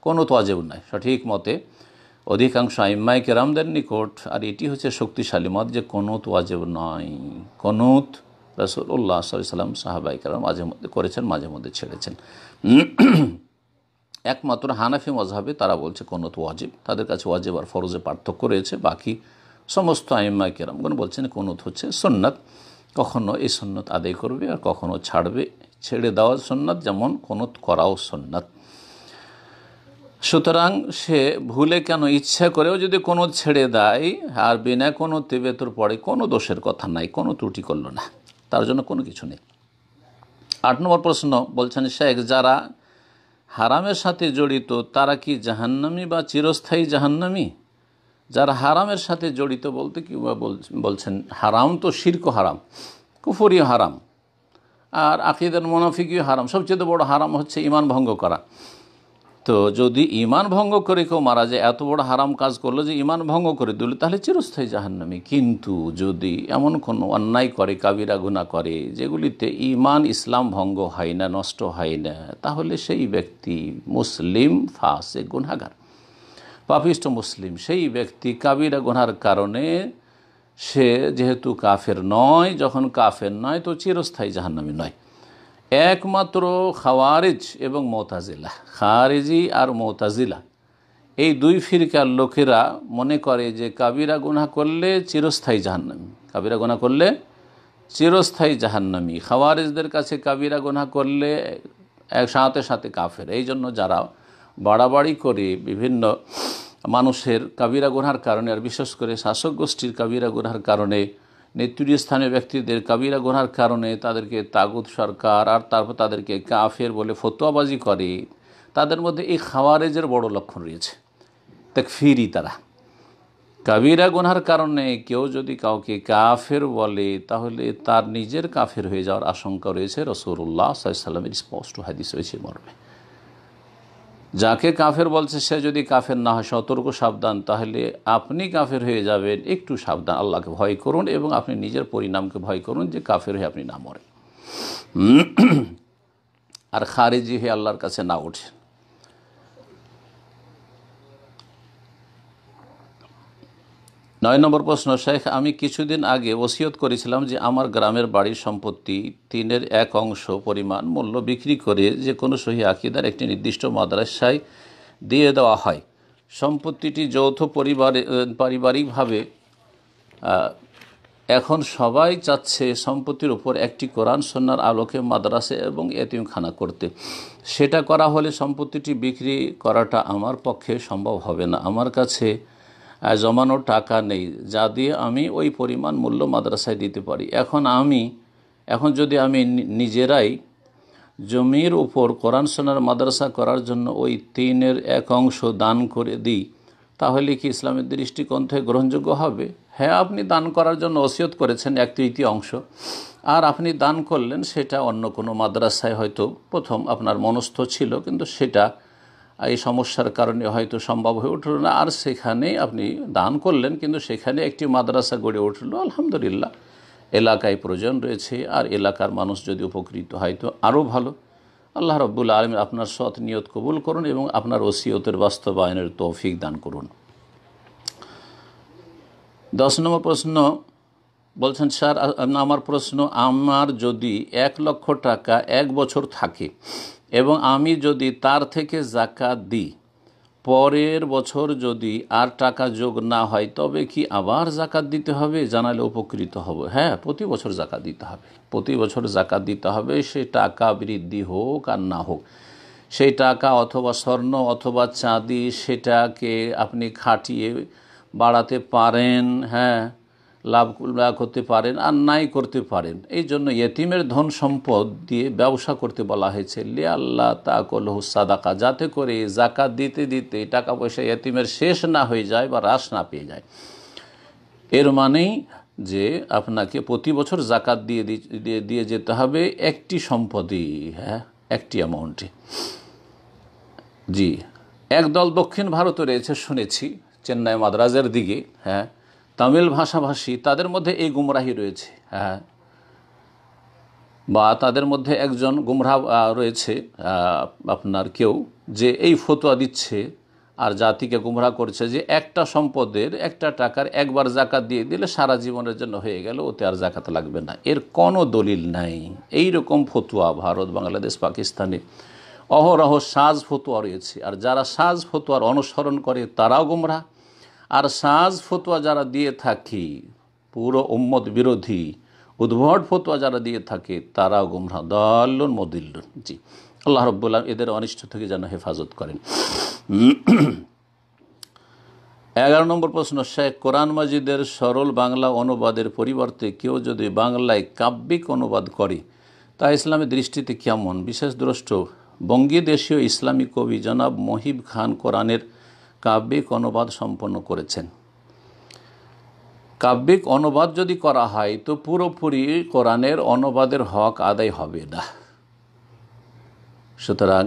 কোনো তোয়াজেব নাই সঠিক মতে অধিকাংশ আইম্মাই কেরামদের নিকট আর এটি হচ্ছে শক্তিশালী মত যে কোনো তোয়াজেব নয় কনুত রসুল্লাহ সাল্লাম সাহাবাই কেরাম মাঝে মধ্যে করেছেন মাঝে মধ্যে ছেড়েছেন একমাত্র হানাফি মজাহাবে তারা বলছে কোনত তো ওয়াজিব তাদের কাছে ওয়াজিব আর ফরজে পার্থক্য রয়েছে বাকি সমস্ত আইম্মা কেরামগণ বলছেন কোনত হচ্ছে সন্ন্যাত কখনও এই সন্ন্যত আদায় করবে আর কখনও ছাড়বে ছেড়ে দেওয়া সন্ন্যত যেমন কোনত করাও সন্ন্যত সুতরাং সে ভুলে কেন ইচ্ছা করেও যদি কোনো ছেড়ে দেয় আর বিনা কোনো তেবেতর পড়ে কোনো দোষের কথা নাই কোনো ত্রুটি করল না তার জন্য কোনো কিছু নেই আট নম্বর প্রশ্ন বলছেন শেখ যারা হারামের সাথে জড়িত তারা কি জাহান্নামি বা চিরস্থায়ী জাহান্নামী যারা হারামের সাথে জড়িত বলতে কি বলছেন হারাম তো শির্ক হারাম কুফরি হারাম আর আকিদার মোনাফিকিও হারাম সবচেয়ে বড় হারাম হচ্ছে ইমান ভঙ্গ করা তো যদি ইমান ভঙ্গ করে কেউ মারা যায় এত বড় হারাম কাজ করলো যে ইমান ভঙ্গ করে দিল তাহলে চিরস্থায়ী জাহান্নামি কিন্তু যদি এমন কোনো অন্যায় করে কাবিরা গুণা করে যেগুলিতে ইমান ইসলাম ভঙ্গ হয় না নষ্ট হয় না তাহলে সেই ব্যক্তি মুসলিম ফাঁসে গুণাগার পাপিষ্ট মুসলিম সেই ব্যক্তি কাবিরা গুনার কারণে সে যেহেতু কাফের নয় যখন কাফের নয় তো চিরস্থায়ী জাহান্নামি নয় একমাত্র খাওয়ারিজ এবং মোতাজিলা খারিজি আর মোতাজিলা এই দুই ফিরকার লোকেরা মনে করে যে কাবিরা গুনা করলে চিরস্থায়ী জাহান্নামী কাবিরা গুনা করলে চিরস্থায়ী জাহান্নামী খাওয়ারিজদের কাছে কাবিরা গুনা করলে এক সাথে সাথে কাফের এই জন্য যারা বাড়াবাড়ি করে বিভিন্ন মানুষের কাবিরা গুনহার কারণে আর বিশেষ করে শাসক গোষ্ঠীর কাবিরা গুনহার কারণে নেতৃস্থানীয় ব্যক্তিদের কাবিরা গোনার কারণে তাদেরকে তাগুদ সরকার আর তারপর তাদেরকে কাফের বলে ফতোয়াবাজি করে তাদের মধ্যে এই খাওয়ারেজের বড় লক্ষণ রয়েছে ফিরি তারা কাবিরা গোনার কারণে কেউ যদি কাউকে কাফের বলে তাহলে তার নিজের কাফের হয়ে যাওয়ার আশঙ্কা রয়েছে রসুল্লাহ সাল্লামের স্পষ্ট হাদিস রয়েছে মর্মে যাকে কাফের বলছে সে যদি কাফের না হয় সতর্ক সাবধান তাহলে আপনি কাফের হয়ে যাবেন একটু সাবধান আল্লাহকে ভয় করুন এবং আপনি নিজের পরিণামকে ভয় করুন যে কাফের হয়ে আপনি না মরেন আর খারেজি হয়ে আল্লাহর কাছে না ওঠেন নয় নম্বর প্রশ্ন শেখ আমি কিছুদিন আগে ওসিয়ত করেছিলাম যে আমার গ্রামের বাড়ির সম্পত্তি তিনের এক অংশ পরিমাণ মূল্য বিক্রি করে যে কোনো সহি আকিদার একটি নির্দিষ্ট মাদ্রাসায় দিয়ে দেওয়া হয় সম্পত্তিটি যৌথ পরিবারে পারিবারিকভাবে এখন সবাই চাচ্ছে সম্পত্তির উপর একটি কোরআন সন্ন্যার আলোকে মাদ্রাসে এবং এতিমখানা করতে সেটা করা হলে সম্পত্তিটি বিক্রি করাটা আমার পক্ষে সম্ভব হবে না আমার কাছে জমানো টাকা নেই যা দিয়ে আমি ওই পরিমাণ মূল্য মাদ্রাসায় দিতে পারি এখন আমি এখন যদি আমি নিজেরাই জমির উপর কোরআন সোনার মাদ্রাসা করার জন্য ওই তিনের এক অংশ দান করে দিই তাহলে কি ইসলামের দৃষ্টিকোণ থেকে গ্রহণযোগ্য হবে হ্যাঁ আপনি দান করার জন্য ওসিয়ত করেছেন এক তৃতীয় অংশ আর আপনি দান করলেন সেটা অন্য কোনো মাদ্রাসায় হয়তো প্রথম আপনার মনস্থ ছিল কিন্তু সেটা এই সমস্যার কারণে হয়তো সম্ভব হয়ে উঠল না আর সেখানে আপনি দান করলেন কিন্তু সেখানে একটি মাদ্রাসা গড়ে উঠল আলহামদুলিল্লাহ এলাকায় প্রয়োজন রয়েছে আর এলাকার মানুষ যদি উপকৃত হয় তো আরও ভালো আল্লাহ রব্বুল আলম আপনার সৎ নিয়ত কবুল করুন এবং আপনার ওসিয়তের বাস্তবায়নের তৌফিক দান করুন দশ নম্বর প্রশ্ন বলছেন স্যার আমার প্রশ্ন আমার যদি এক লক্ষ টাকা এক বছর থাকে এবং আমি যদি তার থেকে জাকাত দিই পরের বছর যদি আর টাকা যোগ না হয় তবে কি আবার জাকাত দিতে হবে জানালে উপকৃত হব হ্যাঁ প্রতি বছর জাকাত দিতে হবে প্রতি বছর জাকাত দিতে হবে সে টাকা বৃদ্ধি হোক আর না হোক সেই টাকা অথবা স্বর্ণ অথবা চাঁদি সেটাকে আপনি খাটিয়ে বাড়াতে পারেন হ্যাঁ লাভ করতে পারেন আর নাই করতে পারেন এই জন্য ইয়েতিমের ধন সম্পদ দিয়ে ব্যবসা করতে বলা হয়েছে লে আল্লাহ তাকলহু সাদাকা যাতে করে জাকাত দিতে দিতে টাকা পয়সা ইয়েতিমের শেষ না হয়ে যায় বা হ্রাস না পেয়ে যায় এর মানেই যে আপনাকে প্রতি বছর জাকাত দিয়ে দিয়ে দিয়ে যেতে হবে একটি সম্পদই হ্যাঁ একটি অ্যামাউন্টে জি একদল দক্ষিণ ভারতে রয়েছে শুনেছি চেন্নাই মাদ্রাজের দিকে হ্যাঁ তামিল ভাষাভাষী তাদের মধ্যে এই গুমরাহি রয়েছে হ্যাঁ বা তাদের মধ্যে একজন গুমরা রয়েছে আপনার কেউ যে এই ফতোয়া দিচ্ছে আর জাতিকে গুমরা করছে যে একটা সম্পদের একটা টাকার একবার জাকাত দিয়ে দিলে সারা জীবনের জন্য হয়ে গেল ওতে আর জাকাত লাগবে না এর কোনো দলিল নাই এই রকম ফতুয়া ভারত বাংলাদেশ পাকিস্তানে অহরহ সাজ ফতুয়া রয়েছে আর যারা সাজ ফতুয়ার অনুসরণ করে তারাও গুমরা আর সাজ ফতোয়া যারা দিয়ে থাকি পুরো উম্মত বিরোধী উদ্ভট ফতোয়া যারা দিয়ে থাকে তারা গুমরা দল্লুন মদিল্লুন জি আল্লাহ রব্বুল্লাহ এদের অনিষ্ট থেকে যেন হেফাজত করেন এগারো নম্বর প্রশ্ন শেখ কোরআন মাজিদের সরল বাংলা অনুবাদের পরিবর্তে কেউ যদি বাংলায় কাব্যিক অনুবাদ করে তা ইসলামের দৃষ্টিতে কেমন বিশেষ দ্রষ্ট বঙ্গীয় দেশীয় ইসলামী কবি জনাব মহিব খান কোরআনের কাব্যিক অনুবাদ সম্পন্ন করেছেন কাব্যিক অনুবাদ যদি করা হয় তো পুরোপুরি কোরআনের অনুবাদের হক আদায় হবে না সুতরাং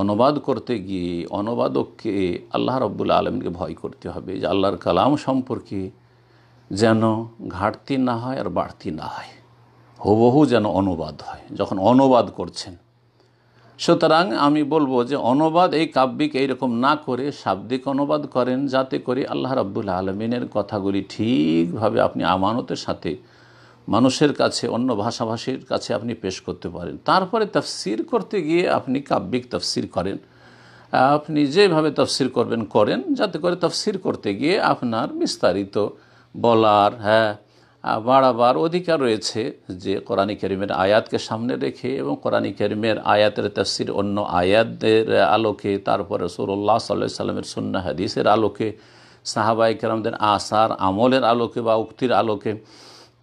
অনুবাদ করতে গিয়ে অনুবাদককে আল্লাহ রব্বুল আলমকে ভয় করতে হবে যে আল্লাহর কালাম সম্পর্কে যেন ঘাটতি না হয় আর বাড়তি না হয় হুবহু যেন অনুবাদ হয় যখন অনুবাদ করছেন সুতরাং আমি বলবো যে অনুবাদ এই কাব্যিক এইরকম না করে শাব্দিক অনুবাদ করেন যাতে করে আল্লাহ রাব্বুল আলমিনের কথাগুলি ঠিকভাবে আপনি আমানতের সাথে মানুষের কাছে অন্য ভাষাভাষীর কাছে আপনি পেশ করতে পারেন তারপরে তফসির করতে গিয়ে আপনি কাব্যিক তফসির করেন আপনি যেভাবে তফসির করবেন করেন যাতে করে তফসির করতে গিয়ে আপনার বিস্তারিত বলার হ্যাঁ বাড়াবার অধিকার রয়েছে যে কোরআন করিমের আয়াতকে সামনে রেখে এবং কোরআন করিমের আয়াতের তফসির অন্য আয়াতের আলোকে তারপরে সৌরল্লাহ সাল্লাহ সাল্লামের সুন্না হাদিসের আলোকে সাহাবাই কেরামদের আসার আমলের আলোকে বা উক্তির আলোকে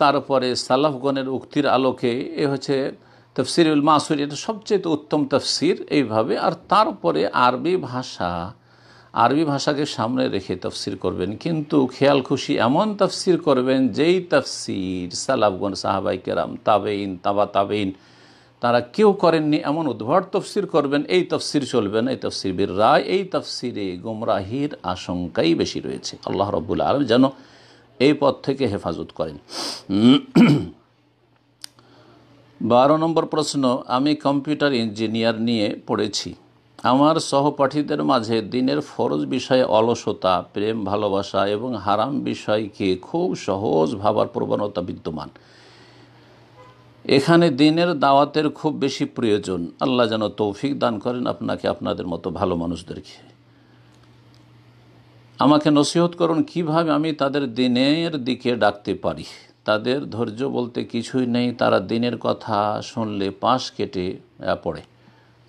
তারপরে সালাফগণের উক্তির আলোকে এ হচ্ছে তফসিরুল মাসুর এটা সবচেয়ে উত্তম তফসির এইভাবে আর তারপরে আরবি ভাষা আরবি ভাষাকে সামনে রেখে তফসির করবেন কিন্তু খেয়াল খুশি এমন তফসির করবেন যেই তফসির সালাবগন সাহাবাই কেরাম তাবেইন তাবা তাবেইন তারা কেউ করেননি এমন উদ্ভট তফসির করবেন এই তফসির চলবে না এই তফসির বীর রায় এই তফসিরে গুমরাহির আশঙ্কাই বেশি রয়েছে আল্লাহ রব্বুল আলম যেন এই পথ থেকে হেফাজত করেন বারো নম্বর প্রশ্ন আমি কম্পিউটার ইঞ্জিনিয়ার নিয়ে পড়েছি আমার সহপাঠীদের মাঝে দিনের ফরজ বিষয়ে অলসতা প্রেম ভালোবাসা এবং হারাম বিষয়কে খুব সহজ ভাবার প্রবণতা বিদ্যমান এখানে দিনের দাওয়াতের খুব বেশি প্রয়োজন আল্লাহ যেন তৌফিক দান করেন আপনাকে আপনাদের মতো ভালো মানুষদেরকে আমাকে নসিহত করুন কিভাবে আমি তাদের দিনের দিকে ডাকতে পারি তাদের ধৈর্য বলতে কিছুই নেই তারা দিনের কথা শুনলে পাশ কেটে পড়ে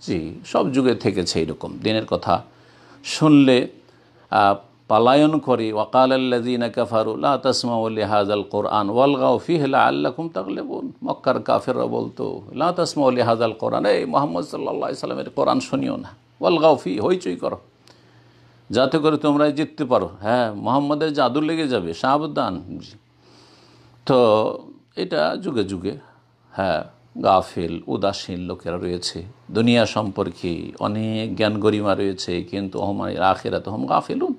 জি সব যুগে থেকেছে এরকম দিনের কথা শুনলে পালায়ন করে ওয়াকাল আল্লাদিনা কাফারুল্লাহ তসমাউল্লি হাজাল কোরআন ওয়ালগাও ফিহলা আল্লাহম তাকলে বোন মক্কার কাফেররা বলতো লা তসমাউল্লি হাজাল কোরআন এই মোহাম্মদ সাল্লা সাল্লামের কোরআন শুনিও না ওয়ালগাও ফি হইচই করো যাতে করে তোমরা জিততে পারো হ্যাঁ মোহাম্মদের জাদু লেগে যাবে সাবধান তো এটা যুগে যুগে হ্যাঁ গাফেল উদাসীন লোকেরা রয়েছে দুনিয়া সম্পর্কে অনেক জ্ঞান গরিমা রয়েছে কিন্তু হমায় আখেরাত হম গাফেলুন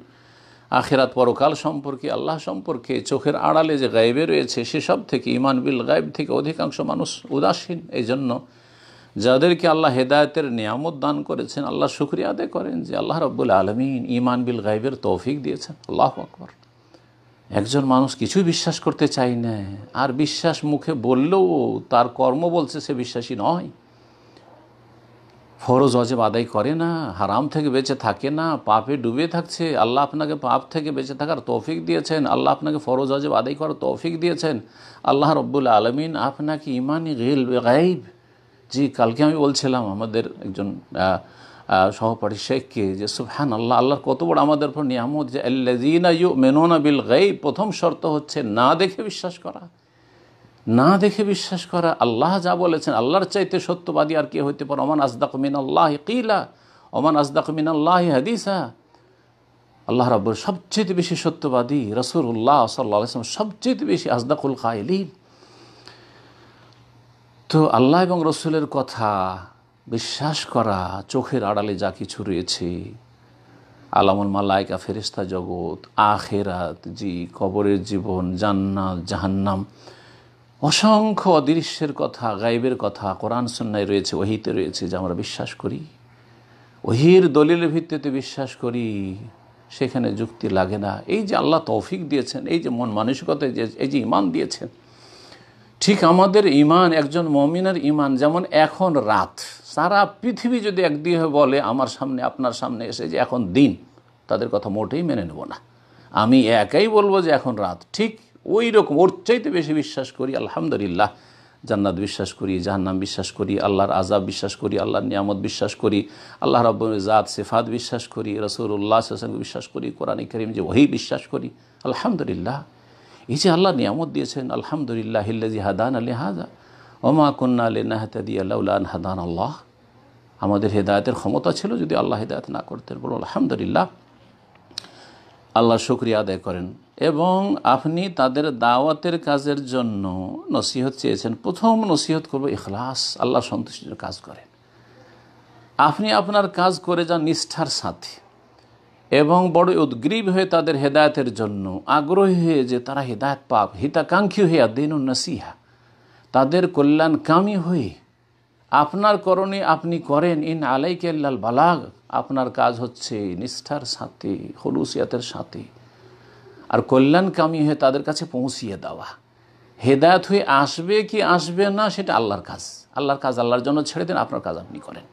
আখেরাত পরকাল সম্পর্কে আল্লাহ সম্পর্কে চোখের আড়ালে যে গায়েবে রয়েছে সেসব থেকে ইমান বিল গায়েব থেকে অধিকাংশ মানুষ উদাসীন এই জন্য যাদেরকে আল্লাহ হেদায়তের নিয়ামত দান করেছেন আল্লাহ শুক্রিয়া আদায় করেন যে আল্লাহ রব্বুল আলমিন ইমান বিল গাইবের তৌফিক দিয়েছেন আল্লাহ আকবর একজন মানুষ কিছুই বিশ্বাস করতে চায় না আর বিশ্বাস মুখে বললেও তার কর্ম বলছে সে বিশ্বাসী নয় ফরজ অজেব আদায় করে না হারাম থেকে বেঁচে থাকে না পাপে ডুবে থাকছে আল্লাহ আপনাকে পাপ থেকে বেঁচে থাকার তৌফিক দিয়েছেন আল্লাহ আপনাকে ফরজ অজেব আদায় করার তৌফিক দিয়েছেন আল্লাহ রব্বুল আলমিন আপনাকে ইমানি গেল গাইব জি কালকে আমি বলছিলাম আমাদের একজন সহপাঠী শেখকে যে সুফহান আল্লাহ আল্লাহ কত বড় আমাদের উপর নিয়ামত যে আল্লাজিনা ইউ মেনোনা বিল গাই প্রথম শর্ত হচ্ছে না দেখে বিশ্বাস করা না দেখে বিশ্বাস করা আল্লাহ যা বলেছেন আল্লাহর চাইতে সত্যবাদী আর কে হইতে পারে অমান আজদাক মিন আল্লাহ কিলা অমান আজদাক মিন আল্লাহ হাদিসা আল্লাহ রাব্বর সবচেয়ে বেশি সত্যবাদী রসুল উল্লাহ সাল্লাম সবচেয়ে বেশি আজদাকুল খাইলিন তো আল্লাহ এবং রসুলের কথা বিশ্বাস করা চোখের আড়ালে যা কিছু রয়েছে আলামুল মালাইকা ফেরিস্তা জগৎ আখেরাত জি কবরের জীবন জান্নাত জাহান্নাম অসংখ্য অদৃশ্যের কথা গাইবের কথা কোরআন সন্ন্যায় রয়েছে ওহিতে রয়েছে যা আমরা বিশ্বাস করি ওহির দলিলের ভিত্তিতে বিশ্বাস করি সেখানে যুক্তি লাগে না এই যে আল্লাহ তৌফিক দিয়েছেন এই যে মন মানসিকতা এই যে ইমান দিয়েছেন ঠিক আমাদের ইমান একজন মমিনের ইমান যেমন এখন রাত সারা পৃথিবী যদি একদিন বলে আমার সামনে আপনার সামনে এসে যে এখন দিন তাদের কথা মোটেই মেনে নেব না আমি একাই বলবো যে এখন রাত ঠিক ওই রকম ওর চাইতে বেশি বিশ্বাস করি আলহামদুলিল্লাহ জান্নাত বিশ্বাস করি জাহান্নাম বিশ্বাস করি আল্লাহর আজাব বিশ্বাস করি আল্লাহর নিয়ামত বিশ্বাস করি আল্লাহ রব জাত সেফাত বিশ্বাস করি রসুল্লাহ সাসঙ্গে বিশ্বাস করি কোরআন করিম যে ওহি বিশ্বাস করি আলহামদুলিল্লাহ এই যে আল্লাহ নিয়ামত দিয়েছেন আলহামদুলিল্লাহ হিল্লাজি হাদান আলী হাজা ওমা কন্যা দিয়ে আল্লাহ হাদান আল্লাহ আমাদের হেদায়তের ক্ষমতা ছিল যদি আল্লাহ হেদায়ত না করতেন বলো আলহামদুলিল্লাহ আল্লাহ শুক্রিয়া আদায় করেন এবং আপনি তাদের দাওয়াতের কাজের জন্য নসিহত চেয়েছেন প্রথম নসিহত করব ইখলাস আল্লাহ সন্তুষ্টির কাজ করেন আপনি আপনার কাজ করে যান নিষ্ঠার সাথে এবং বড় উদ্গ্রীব হয়ে তাদের হেদায়তের জন্য আগ্রহী হয়ে যে তারা হেদায়ত পাপ হিতাকাঙ্ক্ষী হইয়া দিন নসিহা তাদের কল্যাণকামী হয়ে আপনার করণে আপনি করেন ইন আলাইকে আল্লাল বালাগ আপনার কাজ হচ্ছে নিষ্ঠার সাথে হলুসিয়াতের সাথে আর কল্যাণকামী হয়ে তাদের কাছে পৌঁছিয়ে দেওয়া হেদায়ত হয়ে আসবে কি আসবে না সেটা আল্লাহর কাজ আল্লাহর কাজ আল্লাহর জন্য ছেড়ে দেন আপনার কাজ আপনি করেন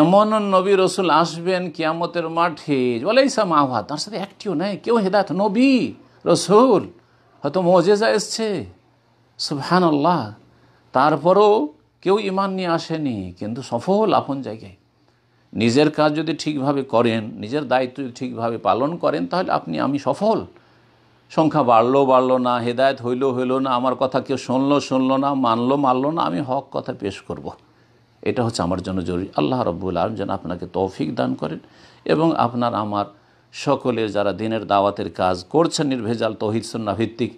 এমন নবী রসুল আসবেন কিয়ামতের মাঠে ওলাইসা মাহওয়া তার সাথে একটিও নেই কেউ হেদায়ত নবী রসুল হয়তো মজেজা এসছে সুবহান আল্লাহ তারপরও কেউ ইমান নিয়ে আসেনি কিন্তু সফল আপন জায়গায় নিজের কাজ যদি ঠিকভাবে করেন নিজের দায়িত্ব যদি ঠিকভাবে পালন করেন তাহলে আপনি আমি সফল সংখ্যা বাড়লো বাড়লো না হেদায়ত হইলো হইলো না আমার কথা কেউ শুনলো শুনলো না মানলো মানলো না আমি হক কথা পেশ করব। এটা হচ্ছে আমার জন্য জরুরি আল্লাহ রব্বুল আলম যেন আপনাকে তৌফিক দান করেন এবং আপনার আমার সকলের যারা দিনের দাওয়াতের কাজ করছেন নির্ভেজাল তহিদ সন্না ভিত্তিক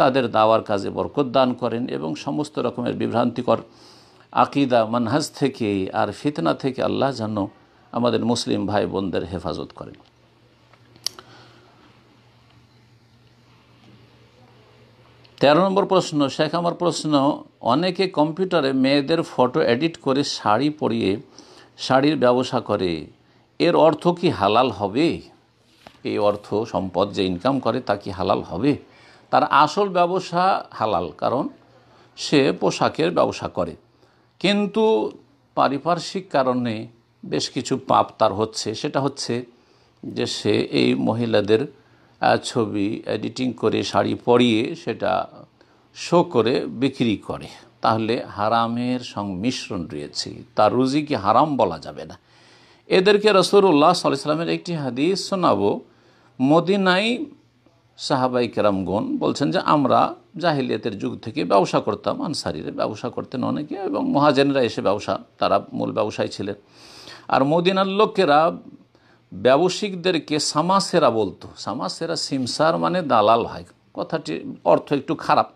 তাদের দাওয়ার কাজে বরকত দান করেন এবং সমস্ত রকমের বিভ্রান্তিকর আকিদা মানহাজ থেকে আর ফিতনা থেকে আল্লাহ যেন আমাদের মুসলিম ভাই বোনদের হেফাজত করেন তেরো নম্বর প্রশ্ন শেখ আমার প্রশ্ন অনেকে কম্পিউটারে মেয়েদের ফটো এডিট করে শাড়ি পরিয়ে শাড়ির ব্যবসা করে এর অর্থ কি হালাল হবে এই অর্থ সম্পদ যে ইনকাম করে তা কি হালাল হবে তার আসল ব্যবসা হালাল কারণ সে পোশাকের ব্যবসা করে কিন্তু পারিপার্শ্বিক কারণে বেশ কিছু পাপ তার হচ্ছে সেটা হচ্ছে যে সে এই মহিলাদের ছবি এডিটিং করে শাড়ি পরিয়ে সেটা শো করে বিক্রি করে তাহলে হারামের সংমিশ্রণ রয়েছে তার রুজিকে হারাম বলা যাবে না এদেরকে রসুল্লাহ সাল্লামের একটি হাদিস শোনাব মদিনায় সাহাবাই কেরামগণ বলছেন যে আমরা জাহিলিয়াতের যুগ থেকে ব্যবসা করতাম আনসারিরে ব্যবসা করতেন অনেকে এবং মহাজেনরা এসে ব্যবসা তারা মূল ব্যবসায়ী ছিলেন আর মদিনার লোকেরা ব্যবসায়িকদেরকে সামাসেরা বলতো সামাসেরা সিমসার মানে দালাল হয় কথাটি অর্থ একটু খারাপ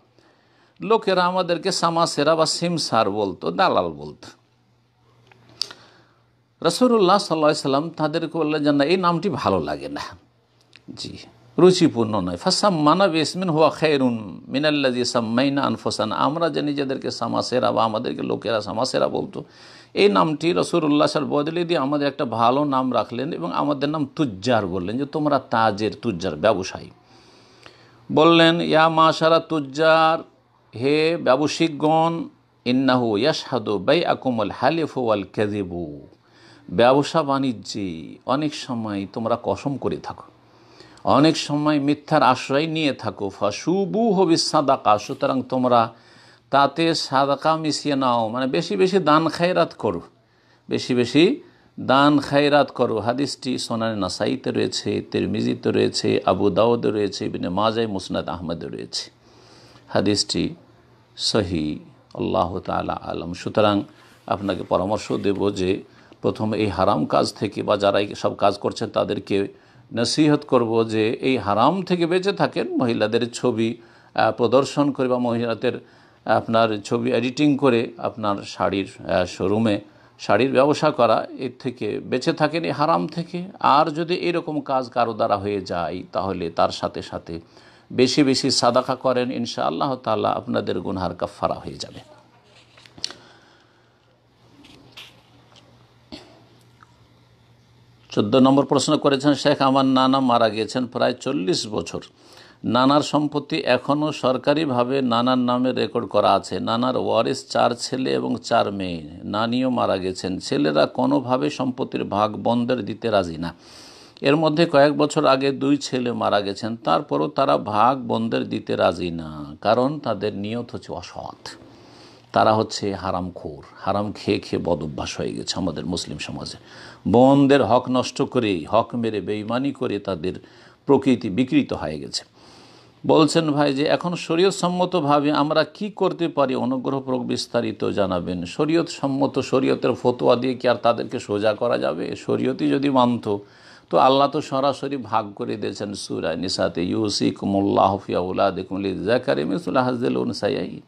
লোকেরা আমাদেরকে সামাসেরা বা সিমসার বলতো দালাল বলতো রসুল্লাহ সাল্লা সাল্লাম তাদেরকে বললেন যে না এই নামটি ভালো লাগে না জি রুচিপূর্ণ নয় ফাসাম্মানা ইসমিন হওয়া খেরুন মিনাল্লাজি সাম্মাইনা আনফোসান আমরা যে নিজেদেরকে সামাসেরা বা আমাদেরকে লোকেরা সামাসেরা বলতো এই নামটি রসুল্লাহ সাল বদলে দিয়ে আমাদের একটা ভালো নাম রাখলেন এবং আমাদের নাম তুজ্জার বললেন যে তোমরা তাজের তুজ্জার ব্যবসায়ী বললেন ইয়া মাশারা তুজ্জার হে ব্যবসায়িকগণ ইন্নাহু ইয়াসাদু বাই আকুমল হালিফু আল কেদিবু ব্যবসা বাণিজ্যে অনেক সময় তোমরা কসম করে থাকো অনেক সময় মিথ্যার আশ্রয় নিয়ে থাকো ফাসুবু হবে সাদাকা সুতরাং তোমরা তাতে সাদাকা মিশিয়ে নাও মানে বেশি বেশি দান খায়রাত করো বেশি বেশি দান খায়রাত করো হাদিসটি সোনার নাসাইতে রয়েছে তিরমিজিতে রয়েছে আবু দাউদে রয়েছে বিনে মাজাই মুসনাদ আহমদে রয়েছে হাদিসটি সহি আল্লাহ তালা আলম সুতরাং আপনাকে পরামর্শ দেব যে প্রথমে এই হারাম কাজ থেকে বা যারা সব কাজ করছেন তাদেরকে নসিহত করব যে এই হারাম থেকে বেঁচে থাকেন মহিলাদের ছবি প্রদর্শন করে বা মহিলাদের আপনার ছবি এডিটিং করে আপনার শাড়ির শোরুমে শাড়ির ব্যবসা করা এর থেকে বেঁচে থাকেন এই হারাম থেকে আর যদি এরকম কাজ কারো দ্বারা হয়ে যায় তাহলে তার সাথে সাথে বেশি বেশি সাদাকা করেন ইনশা আল্লাহ তালা আপনাদের গুনহার কাফারা হয়ে যাবে চোদ্দ নম্বর প্রশ্ন করেছেন শেখ আমার নানা মারা গিয়েছেন প্রায় চল্লিশ বছর নানার সম্পত্তি এখনও সরকারিভাবে নানার নামে রেকর্ড করা আছে নানার ওয়ারিস চার ছেলে এবং চার মেয়ে নানিও মারা গেছেন ছেলেরা কোনোভাবে সম্পত্তির ভাগ বন্ধের দিতে রাজি না এর মধ্যে কয়েক বছর আগে দুই ছেলে মারা গেছেন তারপরও তারা ভাগ বন্ধের দিতে রাজি না কারণ তাদের নিয়ত হচ্ছে অসৎ তারা হচ্ছে হারামখোর হারাম খেয়ে খেয়ে বদ অভ্যাস হয়ে গেছে আমাদের মুসলিম সমাজে বোনদের হক নষ্ট করে হক মেরে বেইমানি করে তাদের প্রকৃতি বিকৃত হয়ে গেছে বলছেন ভাই যে এখন শরীয়ত সম্মতভাবে আমরা কি করতে পারি প্রক বিস্তারিত জানাবেন শরীয়ত সম্মত শরীয়তের ফতোয়া দিয়ে কি আর তাদেরকে সোজা করা যাবে শরীয়তই যদি মানত তো আল্লাহ তো সরাসরি ভাগ করে দিয়েছেন সুরা নিসাতে ইউসি কুমুল্লাহ ফিয়াউল্লাহ দেখুন জাকারে মিসুল্লাহ হাজদুল সাইয়াইন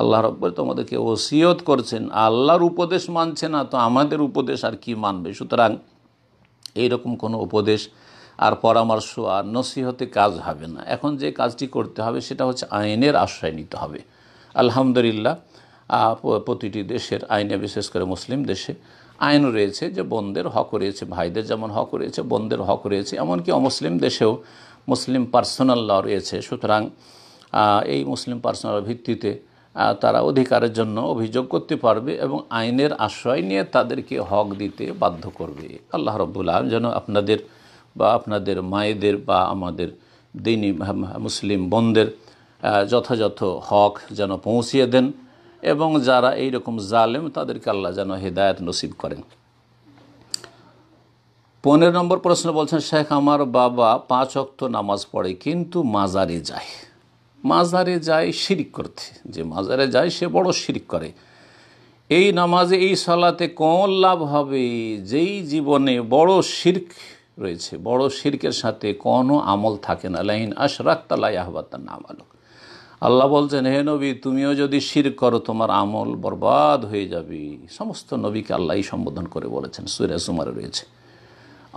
আল্লাহ রব্বর তোমাদেরকে ওসিয়ত করছেন আল্লাহর উপদেশ মানছে না তো আমাদের উপদেশ আর কি মানবে সুতরাং এইরকম কোনো উপদেশ আর পরামর্শ আর নসিহতে কাজ হবে না এখন যে কাজটি করতে হবে সেটা হচ্ছে আইনের আশ্রয় নিতে হবে আলহামদুলিল্লাহ প্রতিটি দেশের আইনে বিশেষ করে মুসলিম দেশে আইন রয়েছে যে বন্দের হক রয়েছে ভাইদের যেমন হক রয়েছে বন্ধের হক রয়েছে এমনকি অমুসলিম দেশেও মুসলিম পার্সোনাল ল রয়েছে সুতরাং এই মুসলিম পার্সোনাল ভিত্তিতে তারা অধিকারের জন্য অভিযোগ করতে পারবে এবং আইনের আশ্রয় নিয়ে তাদেরকে হক দিতে বাধ্য করবে আল্লাহ রব্বুল আলম যেন আপনাদের বা আপনাদের মায়েদের বা আমাদের দিনী মুসলিম বন্ধের যথাযথ হক যেন পৌঁছিয়ে দেন এবং যারা এই রকম জালেম তাদেরকে আল্লাহ যেন হেদায়ত নসিব করেন পনেরো নম্বর প্রশ্ন বলছেন শেখ আমার বাবা পাঁচ অক্ত নামাজ পড়ে কিন্তু মাজারে যায় মাজারে যায় শিরিক করতে যে মাজারে যায় সে বড় শিরিক করে এই নামাজে এই সলাতে কোন লাভ হবে যেই জীবনে বড় শির্ক রয়েছে বড় শির্কের সাথে কোনো আমল থাকে না লাইন আশরাক তালাই আহবাতার নাম আলোক আল্লাহ বলছেন হে নবী তুমিও যদি শির করো তোমার আমল বরবাদ হয়ে যাবে সমস্ত নবীকে আল্লাহ সম্বোধন করে বলেছেন সুরে সুমারে রয়েছে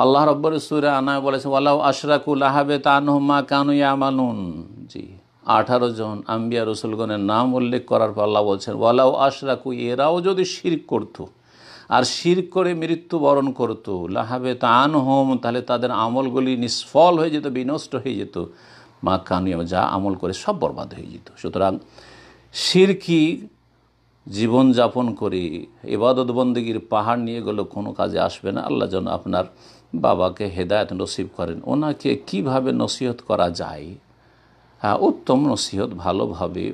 আল্লাহ রব্বর সুরে আনায় বলেছে আল্লাহ আশরাকুল আহাবে তানহমা কানুয়া মানুন জি আঠারো জন আম্বিয়া রসুলগণের নাম উল্লেখ করার পর আল্লাহ বলছেন ওয়ালাউ আশরাকু এরাও যদি শির্ক করত আর শির করে মৃত্যুবরণ করত লাহাবে তান হোম তাহলে তাদের আমলগুলি নিষ্ফল হয়ে যেত বিনষ্ট হয়ে যেত মা কানিয়াম যা আমল করে সব বরবাদ হয়ে যেত সুতরাং শিরকি জীবনযাপন করে এবাদত বন্দীগীর পাহাড় নিয়ে গেলে কোনো কাজে আসবে না আল্লাহ যেন আপনার বাবাকে হেদায়ত নসিব করেন ওনাকে কিভাবে নসিহত করা যায় হ্যাঁ, উত্তম নসিহত ভালোভাবে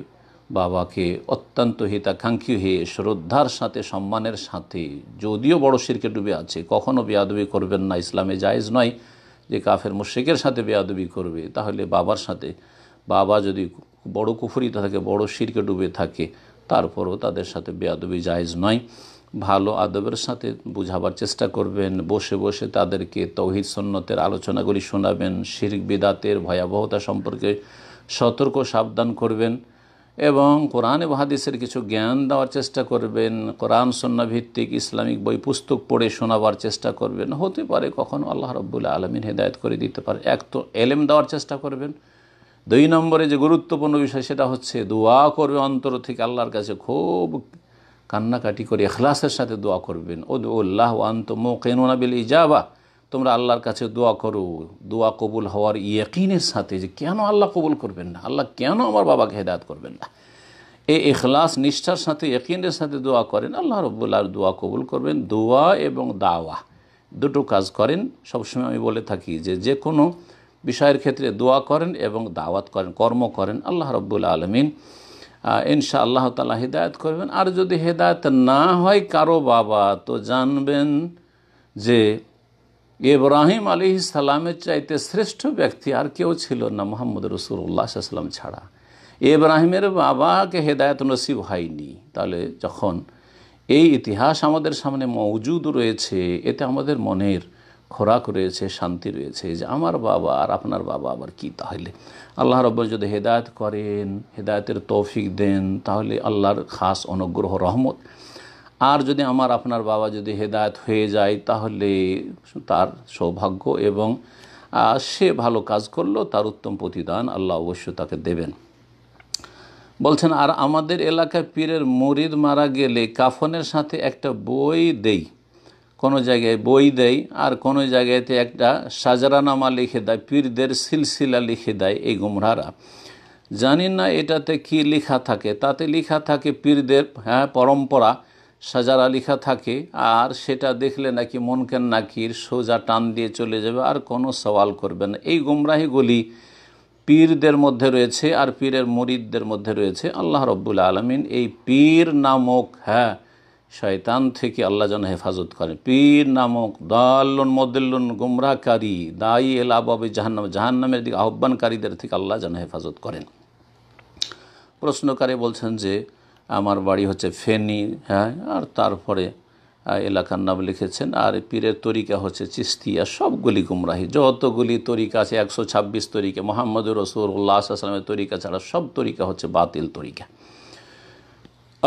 বাবাকে অত্যন্ত হিতাকাঙ্ক্ষী হয়ে শ্রদ্ধার সাথে সম্মানের সাথে যদিও বড় শিরকে ডুবে আছে কখনও বেয়াদবি করবেন না ইসলামে জায়েজ নয় যে কাফের মুশ্রিকের সাথে বেয়াদবি করবে তাহলে বাবার সাথে বাবা যদি বড় কুফুরি থাকে বড় শিরকে ডুবে থাকে তারপরও তাদের সাথে বেয়াদবি জায়েজ নয় ভালো আদবের সাথে বুঝাবার চেষ্টা করবেন বসে বসে তাদেরকে তৌহিদ সন্ন্যতের আলোচনাগুলি শোনাবেন শির বিদাতের ভয়াবহতা সম্পর্কে সতর্ক সাবধান করবেন এবং কোরআন এবং হাদিসের কিছু জ্ঞান দেওয়ার চেষ্টা করবেন কোরআন ভিত্তিক ইসলামিক বই পুস্তক পড়ে শোনাবার চেষ্টা করবেন হতে পারে কখনও আল্লাহ রব্বুল্লা আলমিন হেদায়ত করে দিতে পারে এক তো এলেম দেওয়ার চেষ্টা করবেন দুই নম্বরে যে গুরুত্বপূর্ণ বিষয় সেটা হচ্ছে দোয়া করবে অন্তর থেকে আল্লাহর কাছে খুব কান্নাকাটি করে এখলাসের সাথে দোয়া করবেন ও উল্লাহ আন্ত মো কেনা ইজাবা তোমরা আল্লাহর কাছে দোয়া করো দোয়া কবুল হওয়ার ইয়কিনের সাথে যে কেন আল্লাহ কবুল করবেন না আল্লাহ কেন আমার বাবাকে হেদায়ত করবেন না এই এখলাস নিষ্ঠার সাথে ইয়কিনের সাথে দোয়া করেন আল্লাহ রবুল্লাহর দোয়া কবুল করবেন দোয়া এবং দাওয়া দুটো কাজ করেন সবসময় আমি বলে থাকি যে যে কোনো বিষয়ের ক্ষেত্রে দোয়া করেন এবং দাওয়াত করেন কর্ম করেন আল্লাহ রব্বুল আলমিন ইনশা আল্লাহ তালা হেদায়ত করবেন আর যদি হেদায়ত না হয় কারো বাবা তো জানবেন যে ইব্রাহিম আলী সালামের চাইতে শ্রেষ্ঠ ব্যক্তি আর কেউ ছিল না মোহাম্মদ রসুল সাল্লাম ছাড়া এব্রাহিমের বাবাকে হেদায়ত নসিব হয়নি তাহলে যখন এই ইতিহাস আমাদের সামনে মজুদ রয়েছে এতে আমাদের মনের খোরাক রয়েছে শান্তি রয়েছে যে আমার বাবা আর আপনার বাবা আবার কি তাহলে আল্লাহ রব যদি হেদায়ত করেন হেদায়তের তৌফিক দেন তাহলে আল্লাহর খাস অনুগ্রহ রহমত আর যদি আমার আপনার বাবা যদি হেদায়ত হয়ে যায় তাহলে তার সৌভাগ্য এবং সে ভালো কাজ করলো তার উত্তম প্রতিদান আল্লাহ অবশ্য তাকে দেবেন বলছেন আর আমাদের এলাকায় পীরের মরিদ মারা গেলে কাফনের সাথে একটা বই দেই কোনো জায়গায় বই দেয় আর কোনো জায়গাতে একটা সাজরানামা লিখে দেয় পীরদের সিলসিলা লিখে দেয় এই গুমরারা জানি না এটাতে কি লেখা থাকে তাতে লেখা থাকে পীরদের হ্যাঁ পরম্পরা সাজার আলিখা থাকে আর সেটা দেখলে নাকি মনকেন নাকির সোজা টান দিয়ে চলে যাবে আর কোনো সওয়াল করবে না এই গুমরাহিগুলি পীরদের মধ্যে রয়েছে আর পীরের মরিদদের মধ্যে রয়েছে আল্লাহ রব্বুল আলমিন এই পীর নামক হ্যাঁ শয়তান থেকে আল্লাহ যেন হেফাজত করে পীর নামক দাল্লুন মদুল্লন গুমরাহকারী দায়ী এল জাহান্নাম জাহান্নামের দিকে আহ্বানকারীদের থেকে আল্লাহ যেন হেফাজত করেন প্রশ্নকারী বলছেন যে আমার বাড়ি হচ্ছে ফেনি হ্যাঁ আর তারপরে এলাকার নাম লিখেছেন আর পীরের তরিকা হচ্ছে চিস্তিয়া সবগুলি গুমরাহি যতগুলি তরিকা আছে একশো ছাব্বিশ তরিকা মোহাম্মদ রসুল্লাহ আসলামের তরিকা ছাড়া সব তরিকা হচ্ছে বাতিল তরিকা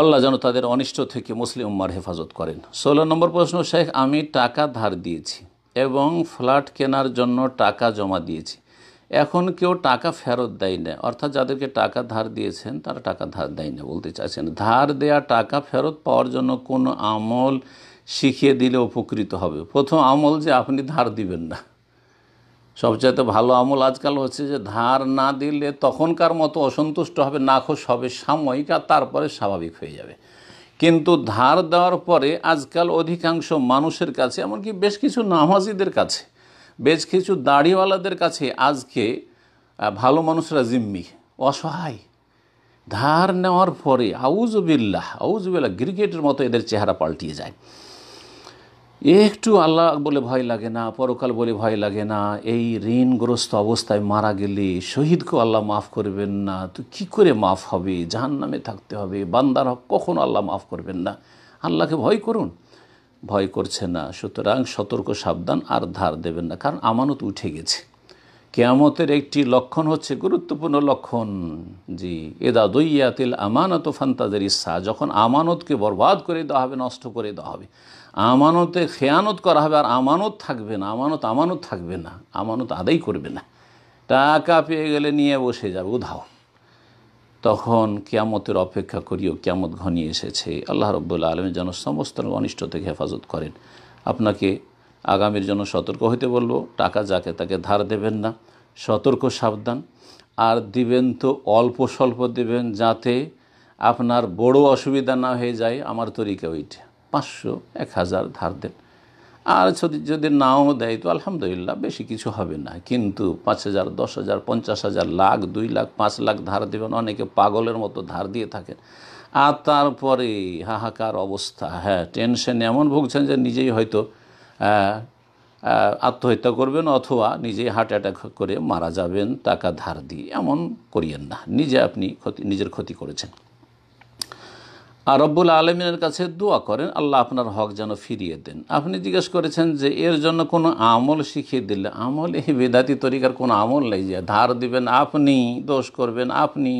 আল্লাহ যেন তাদের অনিষ্ট থেকে মুসলিম উম্মার হেফাজত করেন ষোলো নম্বর প্রশ্ন শেখ আমি টাকা ধার দিয়েছি এবং ফ্ল্যাট কেনার জন্য টাকা জমা দিয়েছি এখন কেউ টাকা ফেরত দেয় না অর্থাৎ যাদেরকে টাকা ধার দিয়েছেন তারা টাকা ধার দেয় না বলতে চাইছেন ধার দেয়া টাকা ফেরত পাওয়ার জন্য কোনো আমল শিখিয়ে দিলে উপকৃত হবে প্রথম আমল যে আপনি ধার দিবেন না সবচেয়ে ভালো আমল আজকাল হচ্ছে যে ধার না দিলে তখনকার মতো অসন্তুষ্ট হবে নাখোশ হবে সাময়িক আর তারপরে স্বাভাবিক হয়ে যাবে কিন্তু ধার দেওয়ার পরে আজকাল অধিকাংশ মানুষের কাছে এমনকি বেশ কিছু নামাজিদের কাছে বেশ কিছু দাড়িওয়ালাদের কাছে আজকে ভালো মানুষরা জিম্মি অসহায় ধার নেওয়ার পরে আউজবিল্লাহ আউজবিল্লাহ ক্রিকেটের মতো এদের চেহারা পাল্টিয়ে যায় একটু আল্লাহ বলে ভয় লাগে না পরকাল বলে ভয় লাগে না এই ঋণগ্রস্ত অবস্থায় মারা গেলে শহীদকেও আল্লাহ মাফ করবেন না তো কি করে মাফ হবে জাহান নামে থাকতে হবে বান্দার হক কখনো আল্লাহ মাফ করবেন না আল্লাহকে ভয় করুন ভয় করছে না সুতরাং সতর্ক সাবধান আর ধার দেবেন না কারণ আমানত উঠে গেছে কেয়ামতের একটি লক্ষণ হচ্ছে গুরুত্বপূর্ণ লক্ষণ জি এদা দইয়াতিল আমানত ফান্তাদের ইসা যখন আমানতকে বরবাদ করে দেওয়া হবে নষ্ট করে দেওয়া হবে আমানতে খেয়ানত করা হবে আর আমানত থাকবে না আমানত আমানত থাকবে না আমানত আদায় করবে না টাকা পেয়ে গেলে নিয়ে বসে যাবে উধাও তখন কিয়ামতের অপেক্ষা করিও কিয়ামত ঘনিয়ে এসেছে আল্লাহ রব্বুল্লা আলমের যেন সমস্ত অনিষ্ট থেকে হেফাজত করেন আপনাকে আগামীর জন্য সতর্ক হইতে বলবো টাকা যাকে তাকে ধার দেবেন না সতর্ক সাবধান আর দিবেন তো অল্প স্বল্প দেবেন যাতে আপনার বড় অসুবিধা না হয়ে যায় আমার তরিকা ওইটা পাঁচশো এক হাজার ধার দেন আর যদি যদি নাও দেয় তো আলহামদুলিল্লাহ বেশি কিছু হবে না কিন্তু পাঁচ হাজার দশ হাজার পঞ্চাশ হাজার লাখ দুই লাখ পাঁচ লাখ ধার দেবেন অনেকে পাগলের মতো ধার দিয়ে থাকেন আর তারপরে হাহাকার অবস্থা হ্যাঁ টেনশন এমন ভুগছেন যে নিজেই হয়তো আত্মহত্যা করবেন অথবা নিজেই হার্ট অ্যাটাক করে মারা যাবেন টাকা ধার দিয়ে এমন করিয়েন না নিজে আপনি ক্ষতি নিজের ক্ষতি করেছেন আর রব্বুল আলমিনের কাছে দোয়া করেন আল্লাহ আপনার হক যেন ফিরিয়ে দেন আপনি জিজ্ঞেস করেছেন যে এর জন্য কোনো আমল শিখিয়ে দিলে আমল এই বেদাতি তরিকার কোনো আমল নেই যে ধার দিবেন আপনি দোষ করবেন আপনি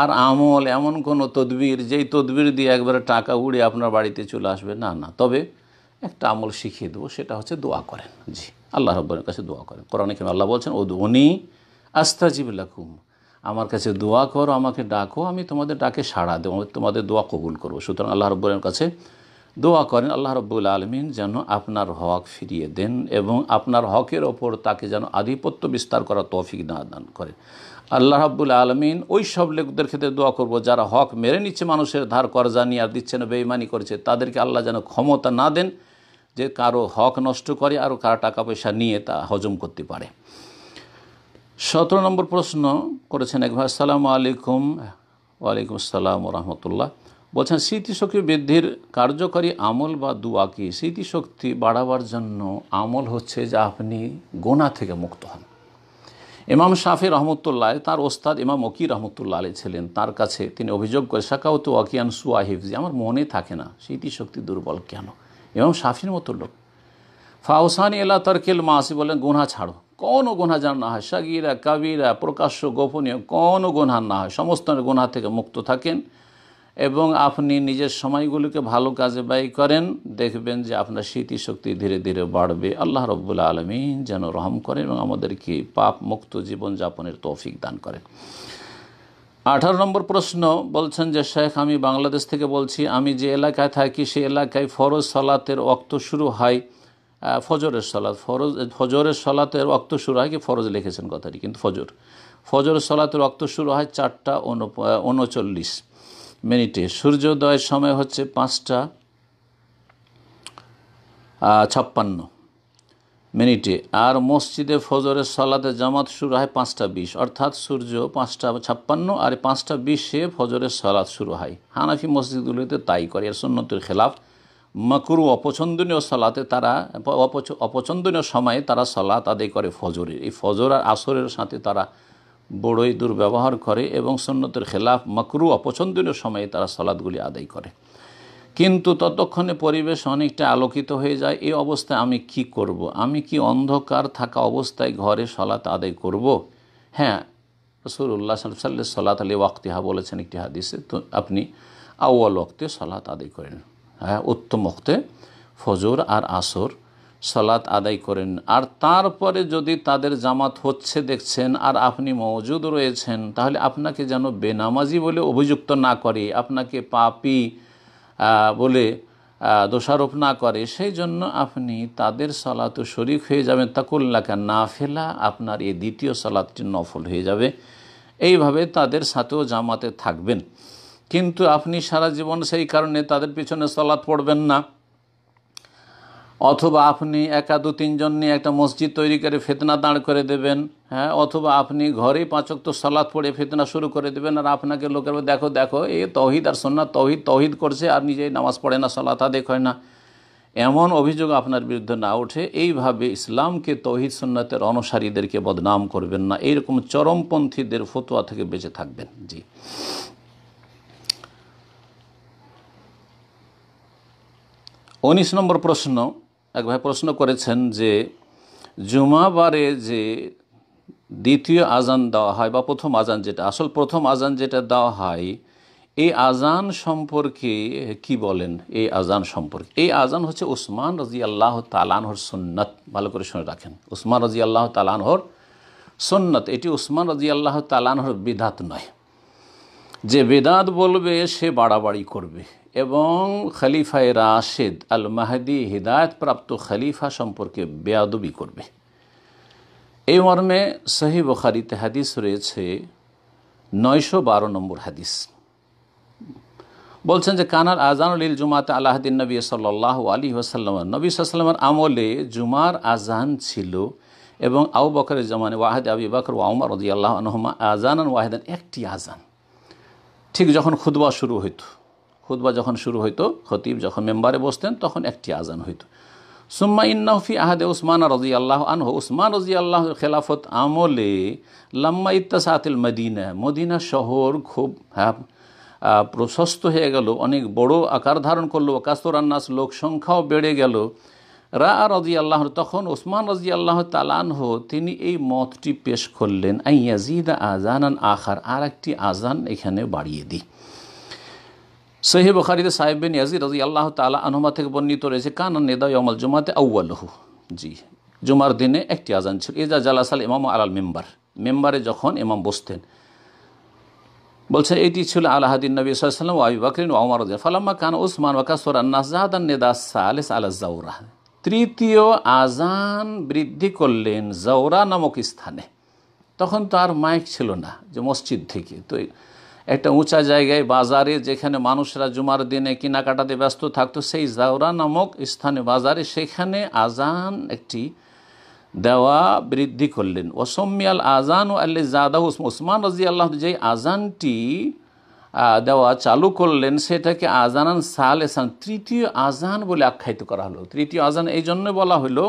আর আমল এমন কোনো তদবির যেই তদবির দিয়ে একবারে টাকা উড়ে আপনার বাড়িতে চলে আসবে না না তবে একটা আমল শিখিয়ে দেবো সেটা হচ্ছে দোয়া করেন জি আল্লাহ রব্বরের কাছে দোয়া করেন কোরআন কেন আল্লাহ বলছেন ও উনি আস্তাজিব লাকুম আমার কাছে দোয়া করো আমাকে ডাকো আমি তোমাদের ডাকে সাড়া দেবো তোমাদের দোয়া কবুল করবো সুতরাং আল্লাহ রব্বুলের কাছে দোয়া করেন আল্লাহ রব্বুল আলমিন যেন আপনার হক ফিরিয়ে দেন এবং আপনার হকের ওপর তাকে যেন আধিপত্য বিস্তার করার তৌফিক না দান করে আল্লাহ রাব্বুল আলমিন ওই সব লোকদের ক্ষেত্রে দোয়া করব যারা হক মেরে নিচ্ছে মানুষের ধার করজা নিয়ে আর দিচ্ছে না বেইমানি করছে তাদেরকে আল্লাহ যেন ক্ষমতা না দেন যে কারো হক নষ্ট করে আর কারো টাকা পয়সা নিয়ে তা হজম করতে পারে সতেরো নম্বর প্রশ্ন করেছেন এক ভাই আসসালামু আলাইকুম ওয়ালাইকুম আসসালাম রহমতুল্লাহ বলছেন স্মৃতিশক্তি বৃদ্ধির কার্যকরী আমল বা দুয়া কি স্মৃতিশক্তি বাড়াবার জন্য আমল হচ্ছে যে আপনি গোনা থেকে মুক্ত হন ইমাম শাফি রহমতুল্লাহ তার ওস্তাদ ইমাম ওকি রহমতুল্লাহ আলী ছিলেন তার কাছে তিনি অভিযোগ করে সাকাউত ওয়াকিয়ান সুয়াহিফ যে আমার মনে থাকে না স্মৃতিশক্তি দুর্বল কেন ইমাম শাফির মতো লোক ফাউসানি এলা তরকিল মাসি বলেন গুনা ছাড়ো কোনো গুণা যেন না হয় সাগিরা কাবিরা প্রকাশ্য গোপনীয় কোনো গুণহার না হয় সমস্ত গুণা থেকে মুক্ত থাকেন এবং আপনি নিজের সময়গুলিকে ভালো কাজে ব্যয় করেন দেখবেন যে আপনার স্মৃতিশক্তি ধীরে ধীরে বাড়বে আল্লাহ রব্বুল আলমী যেন রহম করেন এবং আমাদেরকে পাপ মুক্ত জীবনযাপনের তৌফিক দান করেন আঠারো নম্বর প্রশ্ন বলছেন যে শেখ আমি বাংলাদেশ থেকে বলছি আমি যে এলাকায় থাকি সেই এলাকায় ফরজ সালাতের অক্ত শুরু হয় ফজরের সলাত ফরজ ফজরের সলাতের অক্ত শুরু হয় কি ফরজ লিখেছেন কথাটি কিন্তু ফজর ফজরের সলাতের অক্ত শুরু হয় চারটা উনচল্লিশ মিনিটে সূর্যোদয়ের সময় হচ্ছে পাঁচটা ছাপ্পান্ন মিনিটে আর মসজিদে ফজরের সলাতে জামাত শুরু হয় পাঁচটা বিশ অর্থাৎ সূর্য পাঁচটা ছাপ্পান্ন আর পাঁচটা বিশে ফজরের সলাত শুরু হয় হানাফি মসজিদগুলিতে তাই করে এর সন্ন্যতির খেলাফ মাকুরু অপছন্দনীয় সালাতে তারা অপছন্দনীয় সময়ে তারা সালাত আদায় করে ফজরের এই ফজর আর আসরের সাথে তারা বড়ই দুর্ব্যবহার করে এবং সন্ন্যতের খেলাফ মাকরু অপছন্দনীয় সময়ে তারা সালাদগুলি আদায় করে কিন্তু ততক্ষণে পরিবেশ অনেকটা আলোকিত হয়ে যায় এই অবস্থায় আমি কি করব। আমি কি অন্ধকার থাকা অবস্থায় ঘরে সলাৎ আদায় করব। হ্যাঁ রসুল্লাহ সাল্লাহ সাল্লাহ সাল্লাত আলী ওয়াক্তিহা বলেছেন একটি হাদিসে তো আপনি আউ্য়াল ওয়াক্তে সলাৎ আদায় করেন হ্যাঁ উত্তম মুখতে ফজর আর আসর সলাৎ আদায় করেন আর তারপরে যদি তাদের জামাত হচ্ছে দেখছেন আর আপনি মজুদ রয়েছেন তাহলে আপনাকে যেন বেনামাজি বলে অভিযুক্ত না করে আপনাকে পাপি বলে দোষারোপ না করে সেই জন্য আপনি তাদের সলাতে শরিক হয়ে যাবেন তাকুল্লাকা না ফেলা আপনার এই দ্বিতীয় সলাদটি নফল হয়ে যাবে এইভাবে তাদের সাথেও জামাতে থাকবেন কিন্তু আপনি সারা জীবন সেই কারণে তাদের পিছনে সলাৎ পড়বেন না অথবা আপনি একা দু তিনজন নিয়ে একটা মসজিদ তৈরি করে ফেতনা দাঁড় করে দেবেন হ্যাঁ অথবা আপনি ঘরে পাঁচক তো সালাদ পড়ে ফেতনা শুরু করে দেবেন আর আপনাকে লোকের দেখো দেখো এ তহিদ আর সন্না তহিদ তহিদ করছে আর নিজেই নামাজ পড়ে না সালাত আদে হয় না এমন অভিযোগ আপনার বিরুদ্ধে না ওঠে এইভাবে ইসলামকে তহিদ সন্ন্যতের অনুসারীদেরকে বদনাম করবেন না এইরকম চরমপন্থীদের ফতোয়া থেকে বেঁচে থাকবেন জি উনিশ নম্বর প্রশ্ন এক ভাই প্রশ্ন করেছেন যে জুমাবারে যে দ্বিতীয় আজান দেওয়া হয় বা প্রথম আজান যেটা আসল প্রথম আজান যেটা দেওয়া হয় এই আজান সম্পর্কে কি বলেন এই আজান সম্পর্কে এই আজান হচ্ছে উসমান রাজি আল্লাহ তালানহর সন্ন্যত ভালো করে শুনে রাখেন উসমান রাজি আল্লাহ তালানহর সন্ন্যত এটি উসমান রাজি আল্লাহ তালানহর বিধাত নয় যে বেদাত বলবে সে বাড়াবাড়ি করবে এবং খালিফায় রাশেদ আল মাহাদি হৃদায়তপ্রাপ্ত খালিফা সম্পর্কে বেয়াদবি করবে এই মর্মে সহি বখারিতে হাদিস রয়েছে নয়শো বারো নম্বর হাদিস বলছেন যে কানার আজানুল ইল জুমাতে আলাহদিন নবী সাল্লাহ আলী ওসাল্লাম নবী সাল্লামের আমলে জুমার আজান ছিল এবং আউ বকরের জমানে ওয়াহেদ আবি বকর ওয়া উমার রদি আল্লাহ আনহমা আজান ওয়াহেদান একটি আজান ঠিক যখন খুদবা শুরু হইত খুদবা যখন শুরু হইতো খতিব যখন মেম্বারে বসতেন তখন একটি আজান হইত সুম্মা ইন্নাফি আহাদে উসমান রজি আল্লাহ আনহ উসমান রজি আল্লাহ খেলাফত আমলে লাম্মা ইত্তাসাতিল মদিনা মদিনা শহর খুব হ্যাঁ প্রশস্ত হয়ে গেল অনেক বড় আকার ধারণ করলো কাস্তরান্নাস লোক সংখ্যাও বেড়ে গেল রা রাজি আল্লাহ তখন ওসমান রাজি আল্লাহ তালানহ তিনি এই মতটি পেশ করলেন আই ইয়াজিদ আজান আখার আর একটি আজান এখানে বাড়িয়ে দিই সহি বখারিদ সাহেব বিন ইয়াজির রাজি আল্লাহ তালা আনহমা থেকে বর্ণিত রয়েছে কানান নেদা ইমাল জুমাতে আউ্বালহু জি জুমার দিনে একটি আজান ছিল এজা জালাসাল ইমাম আলাল মেম্বার মেম্বারে যখন ইমাম বসতেন বলছেন এটি ছিল আলাহাদিন নবী সাল্লাম ওয়াবি বাকরিন ওমার ফালাম্মা কান ওসমান ওয়াকা সোরান্না জাহাদান নেদা সালেস আলাজ্জাউরাহ তৃতীয় আজান বৃদ্ধি করলেন জৌরা নামক স্থানে তখন তো আর মাইক ছিল না যে মসজিদ থেকে তো একটা উঁচা জায়গায় বাজারে যেখানে মানুষরা জুমার দিনে কেনাকাটাতে ব্যস্ত থাকতো সেই জাওরা নামক স্থানে বাজারে সেখানে আজান একটি দেওয়া বৃদ্ধি করলেন ওসম্মিয়াল আজান ও আল্লি জাদা উসমান রাজি আল্লাহ যে আজানটি দেওয়া চালু করলেন সেটাকে আজানান সালেসান তৃতীয় আজান বলে আখ্যায়িত করা হলো তৃতীয় আজান এই জন্য বলা হলো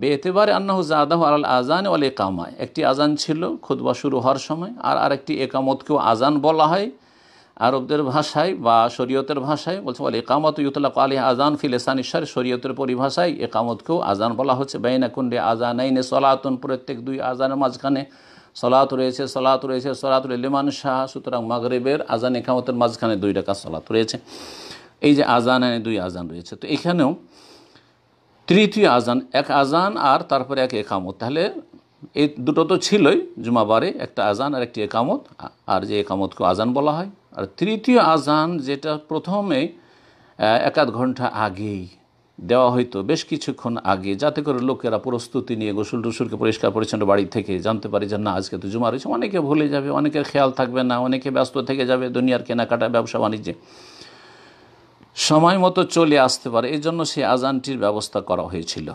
বে এতেবারে আন্নাহ জাদাহ আল আজান ওয়াল একামায় একটি আজান ছিল খুদবা শুরু হওয়ার সময় আর আরেকটি একামতকেও আজান বলা হয় আরবদের ভাষায় বা শরীয়তের ভাষায় বলছে বলে একামত ইউতলা কালি আজান এসান ঈশ্বর শরীয়তের পরিভাষায় একামতকেও আজান বলা হচ্ছে কুন্ডে আজান আইনে সলাতন প্রত্যেক দুই আজানের মাঝখানে সলাত রয়েছে সলাত রয়েছে সলাত লিমান শাহ সুতরাং মাগরেবের আজান একামতের মাঝখানে দুই টাকা সলাত রয়েছে এই যে আজান দুই আজান রয়েছে তো এখানেও তৃতীয় আজান এক আজান আর তারপরে এক একামত তাহলে এই দুটো তো ছিলই জুমাবারে একটা আজান আর একটি একামত আর যে একামতকে আজান বলা হয় আর তৃতীয় আজান যেটা প্রথমে এক আধ ঘন্টা আগেই দেওয়া হয়তো বেশ কিছুক্ষণ আগে যাতে করে লোকেরা প্রস্তুতি নিয়ে গোসল টুসুলকে পরিষ্কার পরিচ্ছন্ন বাড়ি থেকে জানতে পারে যে না আজকে তো জুমা রয়েছে অনেকে ভুলে যাবে অনেকের খেয়াল থাকবে না অনেকে ব্যস্ত থেকে যাবে দুনিয়ার কেনাকাটা ব্যবসা বাণিজ্যে সময় মতো চলে আসতে পারে এই জন্য সেই আজানটির ব্যবস্থা করা হয়েছিল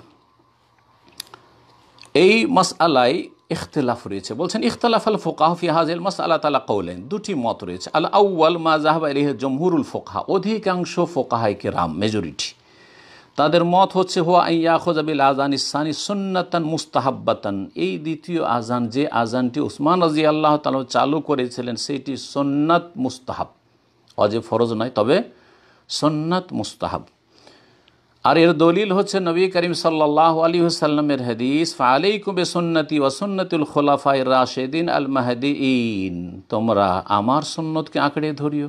এই মাস আলাই ইখতলাফ রয়েছে বলছেন ইখতলাফ আল ফোকাহফি হাজিল মাস আল্লাহ তালা কৌলেন দুটি মত রয়েছে আল আউ্ল মা জাহাবাই রেহে জমহুরুল ফোকাহা অধিকাংশ ফোকাহাইকে রাম মেজরিটি তাদের মত হচ্ছে হুয়া আইয়া খোজাবিল আজান ইসানি সুন্নাতান মুস্তাহাব্বাতান এই দ্বিতীয় আজান যে আজানটি উসমান রাজি আল্লাহ তাল চালু করেছিলেন সেটি সন্ন্যাত মুস্তাহাব অজে ফরজ নয় তবে সন্ন্যাত মুস্তাহাব আর এর দলিল হচ্ছে নবী করিম সাল্লাহ আলী সাল্লামের হদিস ফালেই কুবে সন্নতি ওয়াসন্নতুল খোলাফাই রাশেদিন আল ইন তোমরা আমার সন্ন্যতকে আঁকড়ে ধরিও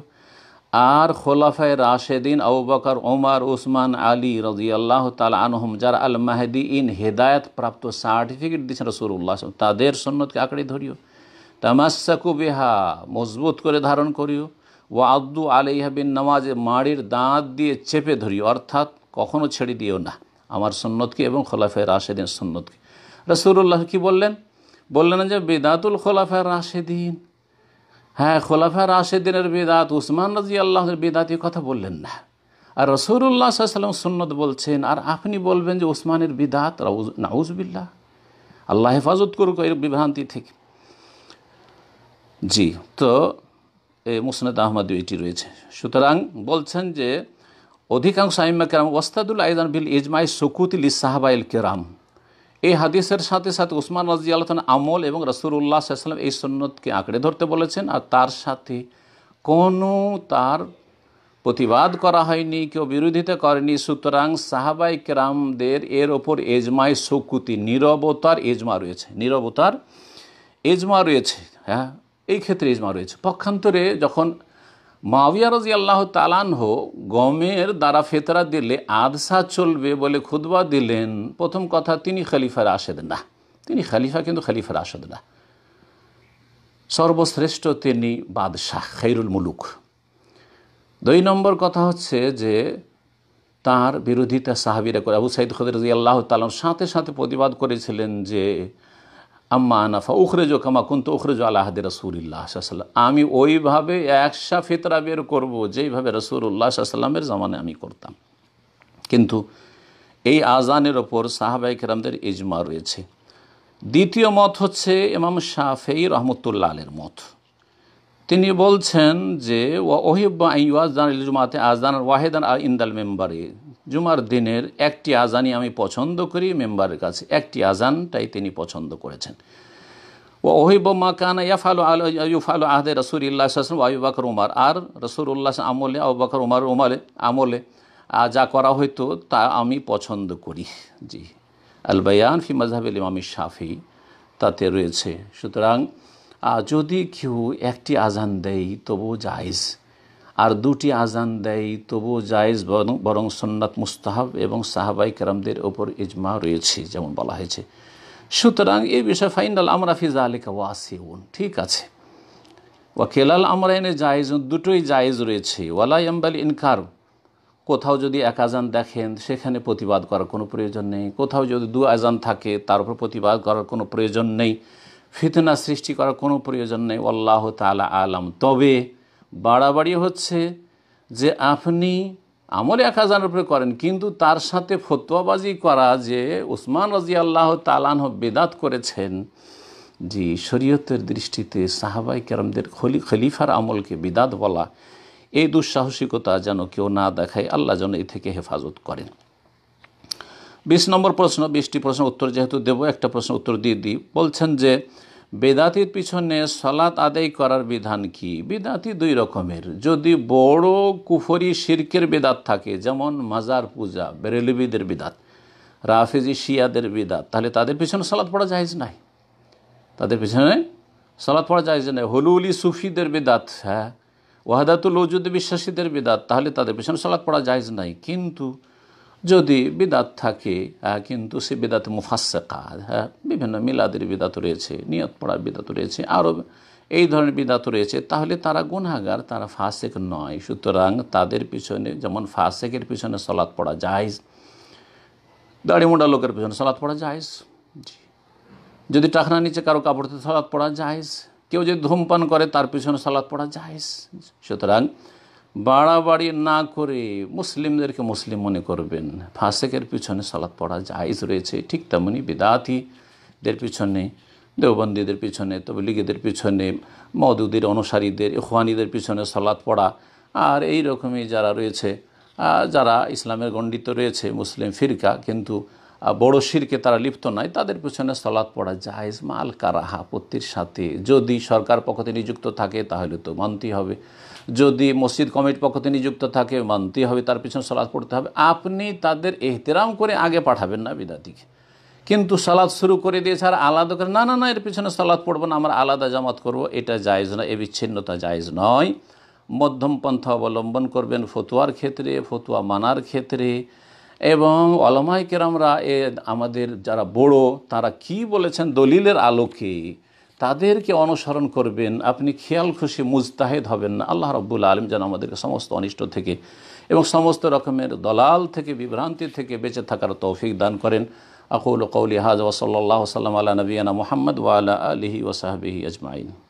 আর খোলাফায় রাশেদিন আবুবাকর ওমার ওসমান আলী রাজিয়াল্লাহ তাল আনহম যারা আল মাহেদি ইন হেদায়ত প্রাপ্ত সার্টিফিকেট দিচ্ছেন রসুল্লাহ তাদের সন্ন্যতকে আঁকড়ে ধরিও তামাসাকু বেহা মজবুত করে ধারণ করিও ও আব্দু আলিহা বিন নওয়াজে মাড়ির দাঁত দিয়ে চেপে ধরিও অর্থাৎ কখনও ছেড়ে দিও না আমার সন্ন্যতকে এবং খোলাফায় রাশেদিন সন্ন্যতকে রসুল্লাহ কি বললেন বললেন যে বেদাতুল খোলাফায় রাশেদিন হ্যাঁ খোলাফা রাশেদিনের বেদাত উসমান রাজি আল্লাহের বেদাত কথা বললেন না আর রসৌরুল্লাহ সাল্লাম সুন্নত বলছেন আর আপনি বলবেন যে ওসমানের বিদাত নাউজবিল্লা আল্লাহ হেফাজত করুক এর বিভ্রান্তি থেকে জি তো মুসনাদ আহমদ এটি রয়েছে সুতরাং বলছেন যে অধিকাংশ আইম্মা কেরাম ওস্তাদুল আইদান বিল ইজমাই সকুত ইসাহাবাইল কেরাম এই হাদিসের সাথে সাথে উসমান রাজি আল্লাহন আমল এবং রসুল্লাহ সাল্লাম এই সন্ন্যতকে আঁকড়ে ধরতে বলেছেন আর তার সাথে কোনো তার প্রতিবাদ করা হয়নি কেউ বিরোধিতা করেনি সুতরাং সাহাবাই কেরামদের এর ওপর এজমায় সকুতি নিরবতার এজমা রয়েছে নিরবতার এজমা রয়েছে হ্যাঁ এই ক্ষেত্রে এজমা রয়েছে পক্ষান্তরে যখন মাওয়া রাজি আল্লাহ তালানহ গমের দ্বারা ফেতরা দিলে আদসা চলবে বলে খুদবা দিলেন প্রথম কথা তিনি খালিফার আসেদ না তিনি খালিফা কিন্তু খালিফার আসেদ না সর্বশ্রেষ্ঠ তিনি বাদশাহ খৈরুল মুলুক দুই নম্বর কথা হচ্ছে যে তার বিরোধিতা সাহাবিরা করে আবু সাইদ খদের রাজি আল্লাহ তালন সাথে সাথে প্রতিবাদ করেছিলেন যে আম্মা আনাফা উখরেজ কামা কুন্ত উখরেজো আল্লাহাদ রসুল্লাহ সাল্লাম আমি ওইভাবে একসা ফিতরা বের করবো যেইভাবে উল্লাহ সাল্লামের জামানে আমি করতাম কিন্তু এই আজানের ওপর সাহাবাইকেরামদের ইজমা রয়েছে দ্বিতীয় মত হচ্ছে ইমাম শাফেই রহমতুল্লা আলের মত তিনি বলছেন যে ওয়াহিব্বা ইউয়াজান জুমাতে আজান ওয়াহেদান ইন্দাল মেম্বারে জুমার দিনের একটি আজানই আমি পছন্দ করি মেম্বারের কাছে একটি আজানটাই তিনি পছন্দ করেছেন ও ওহিব মাকানা ইয়াফালু আল ইউফালু আহদে রসুল্লাহ আসলাম ওয়াই বাকর উমার আর রসুল্লাহ আমলে আবু বাকর উমার উমালে আমলে যা করা হইতো তা আমি পছন্দ করি জি আল বায়ান ফি মজাহাবিল ইমামি শাফি তাতে রয়েছে সুতরাং যদি কেউ একটি আজান দেয় তবু জায়জ আর দুটি আজান দেয় তবুও জায়েজ বরং সন্ন্যাত মুস্তাহাব এবং সাহাবাই কেরামদের ওপর ইজমা রয়েছে যেমন বলা হয়েছে সুতরাং এই বিষয়ে ফাইনাল আমরা ফিজা আলিকা ওয়াসিউন ঠিক আছে ওয়াকেলাল আমরা এনে জায়েজ দুটোই জায়েজ রয়েছে ওয়ালাই আম্বাল ইনকার কোথাও যদি এক আজান দেখেন সেখানে প্রতিবাদ করার কোনো প্রয়োজন নেই কোথাও যদি দু আজান থাকে তার উপর প্রতিবাদ করার কোনো প্রয়োজন নেই ফিতনা সৃষ্টি করার কোনো প্রয়োজন নেই আল্লাহ তালা আলম তবে বাড়াবাড়ি হচ্ছে যে আপনি আমল এক হাজার উপরে করেন কিন্তু তার সাথে ফতোয়াবাজি করা যে ওসমান রাজি আল্লাহ তালান বেদাত করেছেন যে শরীয়তের দৃষ্টিতে সাহাবাই কেরমদের খলি খলিফার আমলকে বিদাত বলা এই দুঃসাহসিকতা যেন কেউ না দেখায় আল্লাহ যেন এ থেকে হেফাজত করেন বিশ নম্বর প্রশ্ন বিশটি প্রশ্ন উত্তর যেহেতু দেব একটা প্রশ্ন উত্তর দিয়ে দিই বলছেন যে বেদাতির পিছনে সলাৎ আদায় করার বিধান কি বেদাতি দুই রকমের যদি বড় কুফরি শির্কের বেদাত থাকে যেমন মাজার পূজা বেরেলিবিদের বিদাত রাফেজি শিয়াদের বিদাত তাহলে তাদের পিছনে সলাৎ পড়া জাহেজ নাই তাদের পিছনে সলাৎ পড়া জাহেজ নাই হলুলি সুফিদের বেদাত হ্যাঁ ওয়াহাদাতুল ওজুদ বিশ্বাসীদের বেদাত তাহলে তাদের পিছনে সলাৎ পড়া জাহেজ নাই কিন্তু যদি বিদাত থাকে কিন্তু সে বেদাত মুফাসেকা হ্যাঁ বিভিন্ন মিলাদের বিদাত রয়েছে নিয়ত পড়ার বিদাত রয়েছে আরও এই ধরনের বিদাত রয়েছে তাহলে তারা গুনাগার তারা ফাসেক নয় সুতরাং তাদের পিছনে যেমন ফাসেকের পিছনে সলাৎ পড়া জায়জ মোডা লোকের পিছনে সলাৎ পড়া জায়জ যদি টাকনা নিচে কারো কাপড়তে সলাৎ পড়া জায়জ কেউ যদি ধূমপান করে তার পিছনে সলাৎ পড়া জায়জ সুতরাং বাড়াবাড়ি না করে মুসলিমদেরকে মুসলিম মনে করবেন ফাসেকের পিছনে সালাত পড়া জাহাইজ রয়েছে ঠিক তেমনি বিদাতিদের পিছনে দেওবন্দিদের পিছনে তবলিগীদের পিছনে মদুদের অনুসারীদের ইখওয়ানিদের পিছনে সালাত পড়া আর এই রকমই যারা রয়েছে যারা ইসলামের গণ্ডিত রয়েছে মুসলিম ফিরকা কিন্তু বড় শিরকে তারা লিপ্ত নয় তাদের পিছনে সলাৎ পড়া জাহেজ মাল কারাহা আপত্তির সাথে যদি সরকার পক্ষতে নিযুক্ত থাকে তাহলে তো মানতেই হবে যদি মসজিদ কমিটির পক্ষতে নিযুক্ত থাকে মানতে হবে তার পিছনে সালাদ পড়তে হবে আপনি তাদের এহতেরাম করে আগে পাঠাবেন না বিদাতিকে কিন্তু সালাদ শুরু করে দিয়েছে আর আলাদা করে না না না এর পিছনে সালাদ পড়ব না আমরা আলাদা জামাত করব এটা জায়জ নয় এ বিচ্ছিন্নতা জায়জ নয় মধ্যম পন্থা অবলম্বন করবেন ফতুয়ার ক্ষেত্রে ফতুয়া মানার ক্ষেত্রে এবং অলমাইকেরামরা এ আমাদের যারা বড় তারা কি বলেছেন দলিলের আলোকে তাদেরকে অনুসরণ করবেন আপনি খেয়াল খুশি মুজতাহেদ হবেন না আল্লাহ রব্বুল আলম যেন আমাদেরকে সমস্ত অনিষ্ট থেকে এবং সমস্ত রকমের দলাল থেকে বিভ্রান্তি থেকে বেঁচে থাকার তৌফিক দান করেন আকুল কৌলি হাজ ওসল্লা সাল্লাম আল্লাহ নবীনা মোহাম্মদ ওয়ালা আলহি ওসাহাবিহি আজমাইন